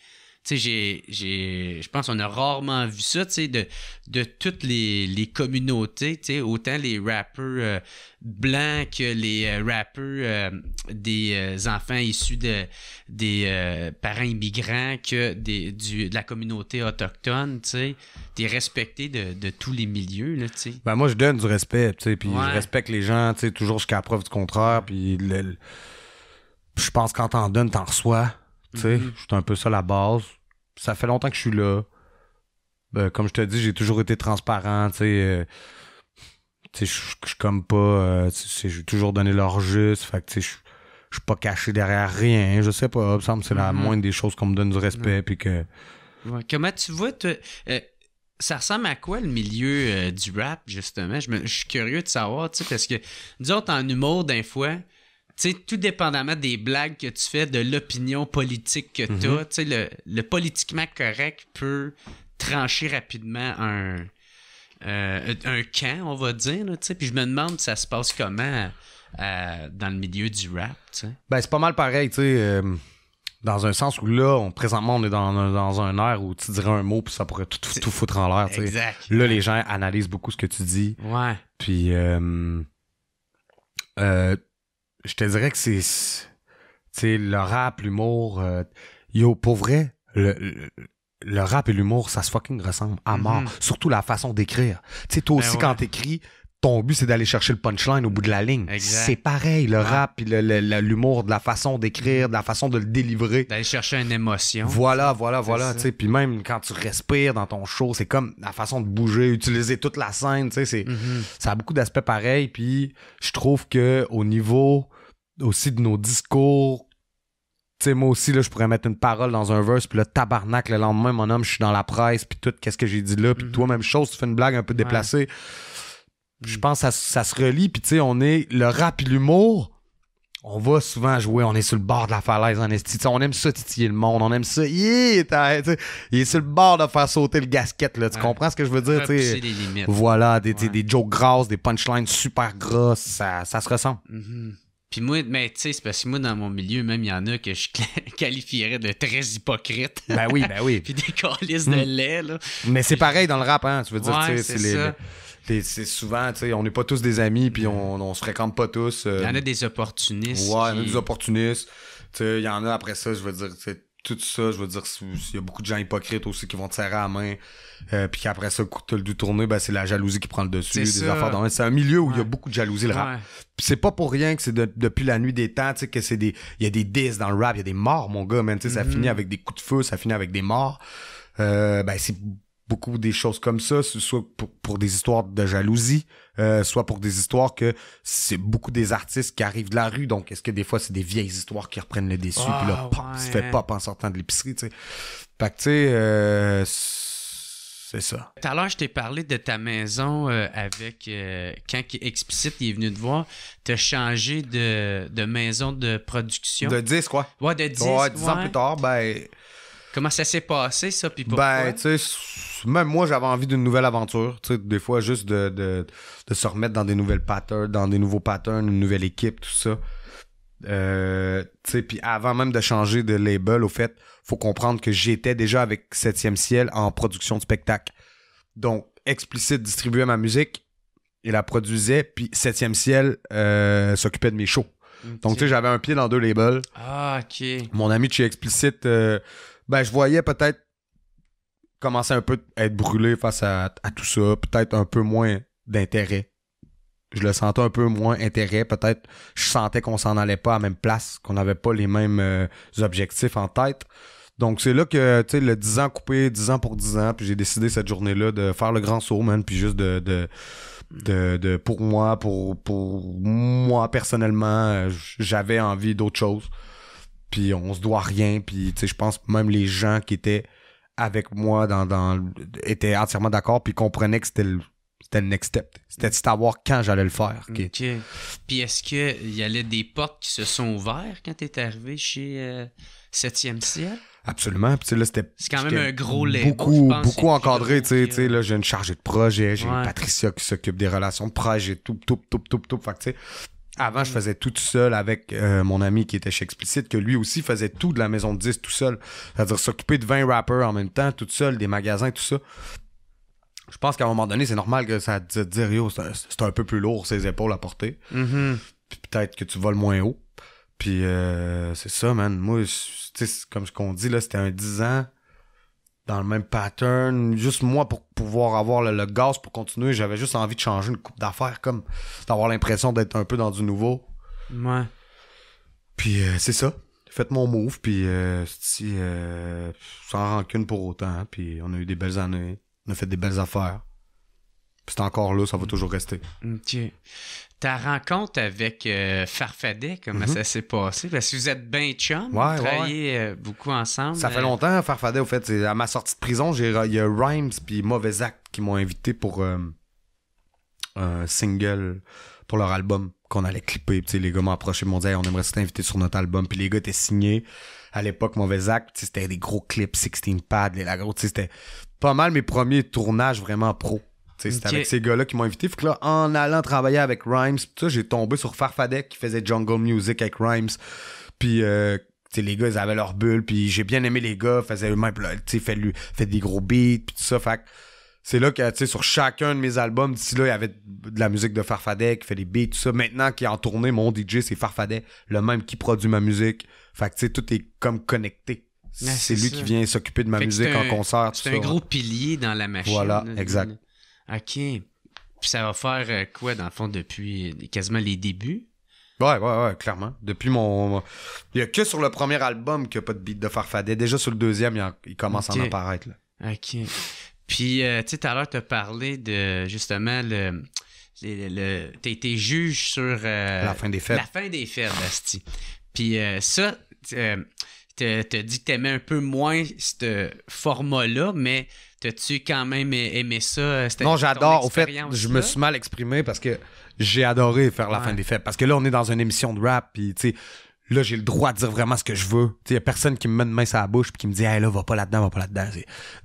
je pense qu'on a rarement vu ça, de, de toutes les, communautés, tu autant les rappeurs euh, blancs que les euh, rappeurs euh, des enfants issus de, des parents immigrants que des, de la communauté autochtone, tu sais. respecté de, tous les milieux, Ben moi, je donne du respect, puis je respecte les gens, tu sais, toujours jusqu'à preuve du contraire, puis je pense quand t'en donnes, t'en reçois. Tu sais, c'est mm-hmm. un peu ça la base ça fait longtemps que je suis là. Ben, comme je te dis, j'ai toujours été transparent, tu sais. Euh, je suis comme pas. Euh, j'ai toujours donné leur juste. Fait que, tu je suis pas caché derrière rien. Je sais pas. Il me c'est la mm-hmm. moindre des choses qu'on me donne du respect. Puis que. Ouais, comment tu vois, euh, ça ressemble à quoi le milieu du rap, justement? Je, suis curieux de savoir, tu sais, parce que, disons, en humour, d'un fois, tout dépendamment des blagues que tu fais, de l'opinion politique que mhm. tu as, le, politiquement correct peut trancher rapidement un, euh, un camp, on va dire. Là, puis je me demande si ça se passe comment euh, dans le milieu du rap. Ben, c'est pas mal pareil, tu euh, dans un sens où là, présentement, on est dans un, air où tu dirais un mot puis ça pourrait tout, tout foutre en l'air. Là, les gens analysent beaucoup ce que tu dis. Ouais. Puis. Euh, je te dirais que c'est. Tu le rap, l'humour. Euh, yo, pour vrai, le, rap et l'humour, ça se fucking ressemble à mort. Mhm. Surtout la façon d'écrire. Tu sais, toi ben aussi, quand quand t'écris, ton but, c'est d'aller chercher le punchline au bout de la ligne. C'est pareil, le rap rap, l'humour, de la façon d'écrire, de la façon de le délivrer. D'aller chercher une émotion. Voilà, voilà, voilà. Puis même quand tu respires dans ton show, c'est comme la façon de bouger, utiliser toute la scène. Mm-hmm. Ça a beaucoup d'aspects pareils. Puis je trouve que au niveau aussi de nos discours, sais, moi aussi, là, je pourrais mettre une parole dans un verse, puis le tabarnak, le lendemain, mon homme, je suis dans la presse, puis tout, qu'est-ce que j'ai dit là, puis mm-hmm. toi, même chose, tu fais une blague un peu déplacée. Je hmm. pense que ça, se relie. Puis, tu sais, on est le rap et l'humour. On va souvent jouer, on est sur le bord de la falaise en esti. on aime ça titiller le monde, on aime ça. Yeah, il est sur le bord de faire sauter le gasket. Là. Tu comprends ce que je veux dire? tu des voilà, des, des jokes grasses, des punchlines super grosses, ça, se ressent. Mm-hmm. Puis moi, mais tu sais, c'est parce que moi, dans mon milieu, même, il y en a que je qualifierais de très hypocrite. Ben oui, ben oui. puis des calices hmm. de lait, là. Mais c'est pareil dans le rap, hein. Tu veux dire, c'est les c'est souvent, tu sais, on n'est pas tous des amis, puis on, on se fréquente pas tous. Euh, il y en a des opportunistes. Ouais, il y en a des opportunistes. Tu sais, il y en a après ça, je veux dire, c'est tout ça, je veux dire, il y a beaucoup de gens hypocrites aussi qui vont te serrer à la main, euh, puis après ça, te le dos ben, c'est la jalousie qui prend le dessus, des affaires dans C'est un milieu où il y a beaucoup de jalousie, le rap. c'est pas pour rien que c'est depuis la nuit des temps, tu sais, que c'est des, il y a des diss dans le rap, il y a des morts, mon gars, man, tu sais, ça mm-hmm. finit avec des coups de feu, ça finit avec des morts. Euh, ben, c'est beaucoup des choses comme ça, soit pour, des histoires de jalousie, euh, soit pour des histoires que c'est beaucoup des artistes qui arrivent de la rue, donc est-ce que des fois c'est des vieilles histoires qui reprennent le dessus, puis là, ah, pop, fait pop en sortant de l'épicerie, tu sais. Fait que, tu sais, euh, c'est ça. Tout à l'heure, je t'ai parlé de ta maison euh, avec. quand quand Explicit est venu te voir, t'as changé de, maison de production. De 10, quoi. Ouais, de 10. Ouais, 10 ans plus tard, ben. Comment ça s'est passé, ça, puis Ben, tu sais, même moi, j'avais envie d'une nouvelle aventure. Tu sais, des fois, juste de, se remettre dans des nouvelles patterns, dans des nouveaux patterns, une nouvelle équipe, tout ça. Euh, tu sais, puis avant même de changer de label, au fait, faut comprendre que j'étais déjà avec Septième Ciel en production de spectacle. Donc, explicite distribuait ma musique, il la produisait, puis Septième Ciel euh, s'occupait de mes shows. Donc, tu sais, j'avais un pied dans deux labels. Ah, ok. Mon ami chez Explicit euh, ben, je voyais peut-être commencer un peu à être brûlé face à, tout ça, peut-être un peu moins d'intérêt. Je le sentais un peu moins intérêt, peut-être je sentais qu'on s'en allait pas à la même place, qu'on n'avait pas les mêmes euh, objectifs en tête. Donc c'est là que tu sais le 10 ans coupé, 10 ans pour 10 ans, puis j'ai décidé cette journée-là de faire le grand saut, man, puis juste de, de de, de pour moi, pour, pour moi personnellement, euh, j'avais envie d'autre chose puis on se doit rien, puis je pense même les gens qui étaient avec moi dans, étaient entièrement d'accord, puis comprenaient que c'était le next step. C'était de savoir quand j'allais le faire. Puis est-ce qu'il y avait des portes qui se sont ouvertes quand tu arrivé chez 7e euh, ciel? Absolument. Puis là, c'était. C'est quand même un gros lait, Beaucoup, beaucoup encadré. Tu sais, là, j'ai une chargée de projet, j'ai Patricia qui s'occupe des relations de projet, tout, tout, tout, tout, tout. Fait tu avant, je faisais tout seul avec euh, mon ami qui était chez Explicite que lui aussi faisait tout de la maison de 10 tout seul. C'est-à-dire s'occuper de 20 rappers en même temps, tout seul, des magasins, tout ça. Je pense qu'à un moment donné, c'est normal que ça te dise Yo, c'est un peu plus lourd ses épaules à porter. Mm-hmm. peut-être que tu voles moins haut. Puis euh, c'est ça, man. Moi, comme ce qu'on dit, là, c'était un 10 ans dans le même pattern. Juste moi, pour pouvoir avoir le, gas pour continuer, j'avais juste envie de changer une coupe d'affaires, comme d'avoir l'impression d'être un peu dans du nouveau. Ouais. Puis euh, c'est ça. Faites mon move, puis euh, si, sans euh, rancune pour autant. Hein, puis on a eu des belles années, on a fait des belles affaires. Puis c'est encore là, ça va toujours rester. Ok ta rencontre avec euh, Farfadet, comment mhm. ça s'est passé? Parce que vous êtes bien chum, vous travaillez euh, beaucoup ensemble. Ça fait euh. longtemps, Farfadet, au fait. À ma sortie de prison, il y a Rhymes et Mauvais Acte qui m'ont invité pour un single pour leur album qu'on allait clipper. les gars m'ont approché, m'ont dit on aimerait t'inviter sur notre album. » Puis les gars étaient signés. À l'époque, Mauvais Acte, c'était des gros clips, 16 pads, les lagros. C'était pas mal mes premiers tournages vraiment pro c'était C'est avec ces gars-là qui m'ont invité. en allant travailler avec Rhymes, j'ai tombé sur Farfadec qui faisait jungle music avec Rhymes. Puis euh, les gars, ils avaient leur bulle. Puis j'ai bien aimé les gars, faisaient eux-mêmes, fait, des gros beats, puis tout ça. c'est là que, sur chacun de mes albums, là, il y avait de la musique de Farfadet qui fait des beats, tout Maintenant, qui est en tournée, mon DJ, c'est Farfadet, le même qui produit ma musique. Fait que, tout est comme connecté. c'est lui qui vient s'occuper de ma musique en concert. C'est un gros pilier dans la machine. Voilà, exact. OK. Puis ça va faire euh, quoi, dans le fond, depuis euh, quasiment les débuts? Ouais, ouais, ouais, clairement. Depuis mon. Il n'y a que sur le premier album qu'il n'y a pas de beat de Farfadet. Déjà sur le deuxième, il, commence à en apparaître. OK. Puis, euh, tu sais, tout à l'heure, tu as parlé de justement le. le, été juge sur. la fin des fêtes. La fin des fêtes, Basti. Puis ça, tu as dit que aimais un peu moins ce format-là, mais T'as-tu quand même aimé ça? Non, j'adore. Au fait, je me suis mal exprimé parce que j'ai adoré faire la fin des fêtes. Parce que là, on est dans une émission de rap, puis tu là, j'ai le droit de dire vraiment ce que je veux. Il n'y a personne qui me met une main sur la bouche puis qui me dit, hey, là, va pas là-dedans, va pas là-dedans.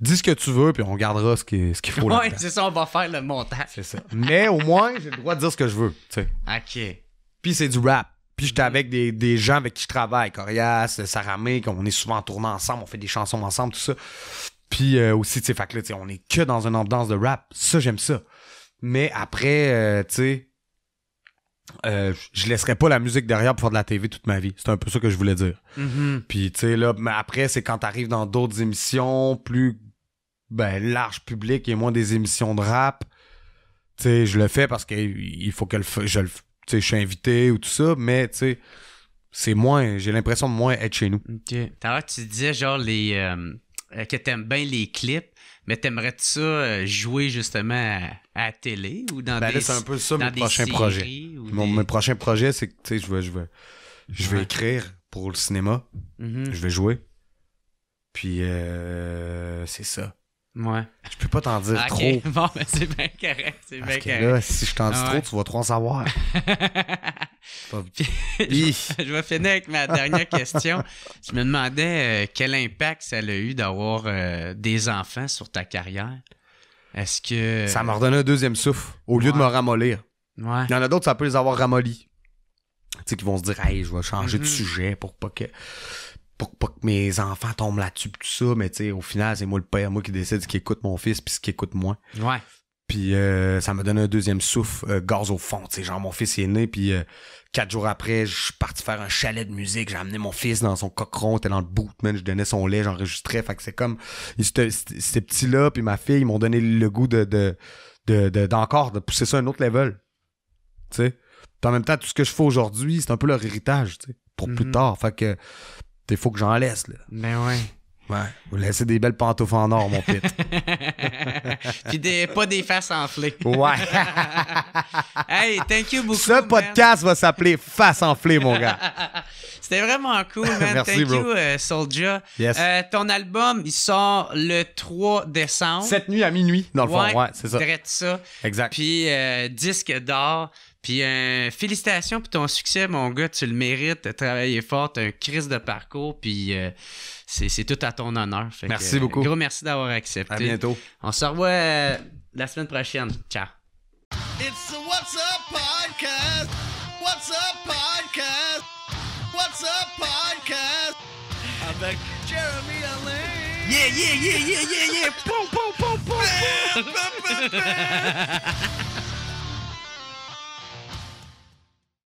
Dis ce que tu veux, puis on regardera ce qu'il ce là faut. c'est ça, on va faire le montage. C'est ça. Mais au moins, j'ai le droit de dire ce que je veux. OK. Puis c'est du rap. Puis j'étais mhm. avec des, gens avec qui je travaille, Corias, Saramé, on est souvent en tournant ensemble, on fait des chansons ensemble, tout ça. Puis euh, aussi, tu sais, on est que dans une ambiance de rap. Ça, j'aime ça. Mais après, euh, tu sais, euh, je laisserai pas la musique derrière pour faire de la TV toute ma vie. C'est un peu ça que je voulais dire. Mm-hmm. Puis, tu sais, là, mais après, c'est quand t'arrives dans d'autres émissions plus ben, large public et moins des émissions de rap. Tu sais, je le fais parce qu'il faut que le, je sais je suis invité ou tout ça, mais tu sais, c'est moins, j'ai l'impression de moins être chez nous. Ok. tu disais genre les. Euh, que t'aimes bien les clips, mais t'aimerais-tu ça euh, jouer justement à, la télé ou dans ben des c'est un peu ça mon prochain projet. Mon, prochain projet, c'est que tu sais, je vais, je écrire pour le cinéma. Mm-hmm. Je vais jouer. Puis euh, c'est ça. Ouais. Je peux pas t'en dire trop. Ben, c'est bien correct. C'est bien Là, si je t'en dis trop, tu vas trop en savoir. pas... je, vais finir avec ma dernière question. Je me demandais euh, quel impact ça a eu d'avoir euh, des enfants sur ta carrière. Est-ce que. Ça m'a redonné un deuxième souffle au lieu de me ramollir. Ouais. Il y en a d'autres, ça peut les avoir ramollis. Tu sais, qui vont se dire, je vais changer de mm-hmm. sujet pour pas que pour pas que mes enfants tombent là-dessus tout ça, mais au final, c'est moi le père, moi qui décide ce qui écoute mon fils puis ce qui écoute moi. Ouais. Puis euh, ça me donné un deuxième souffle, euh, au fond. sais genre, mon fils est né, puis euh, quatre jours après, je suis parti faire un chalet de musique. J'ai amené mon fils dans son cochon, était dans le bootman Je donnais son lait, j'enregistrais. Fait que c'est comme, ces petits-là, puis ma fille, m'ont donné le goût de, de, de, de d'encore, de pousser ça à un autre level. Tu sais? en même temps, tout ce que je fais aujourd'hui, c'est un peu leur héritage, tu sais, pour plus mm-hmm. tard. Fait que il faut que j'en laisse, là. Mais ben ouais. Ouais, vous laissez des belles pantoufles en or, mon pit. Puis pas des faces enflées. Ouais. hey, thank you beaucoup. Ce podcast va s'appeler Face enflée, mon gars. C'était vraiment cool, man. Merci, thank you, euh, Soldier. Yes. Euh, ton album, il sort le 3 décembre. Cette nuit à minuit, dans le fond. Ouais, c'est ça. ça. Exact. Puis euh, disque d'or. Puis euh, félicitations pour ton succès, mon gars. Tu le mérites. Tu as travaillé fort. t'as un crise de parcours. Puis euh, c'est tout à ton honneur. merci euh, beaucoup. Gros merci d'avoir accepté. À bientôt. On se revoit euh, la semaine prochaine. Ciao. It's the What's Up Podcast. What's Up Podcast. What's Up Podcast. Avec Jeremy Allen. Yeah, yeah, yeah, yeah, yeah, yeah. Boum, boum, boum, boum.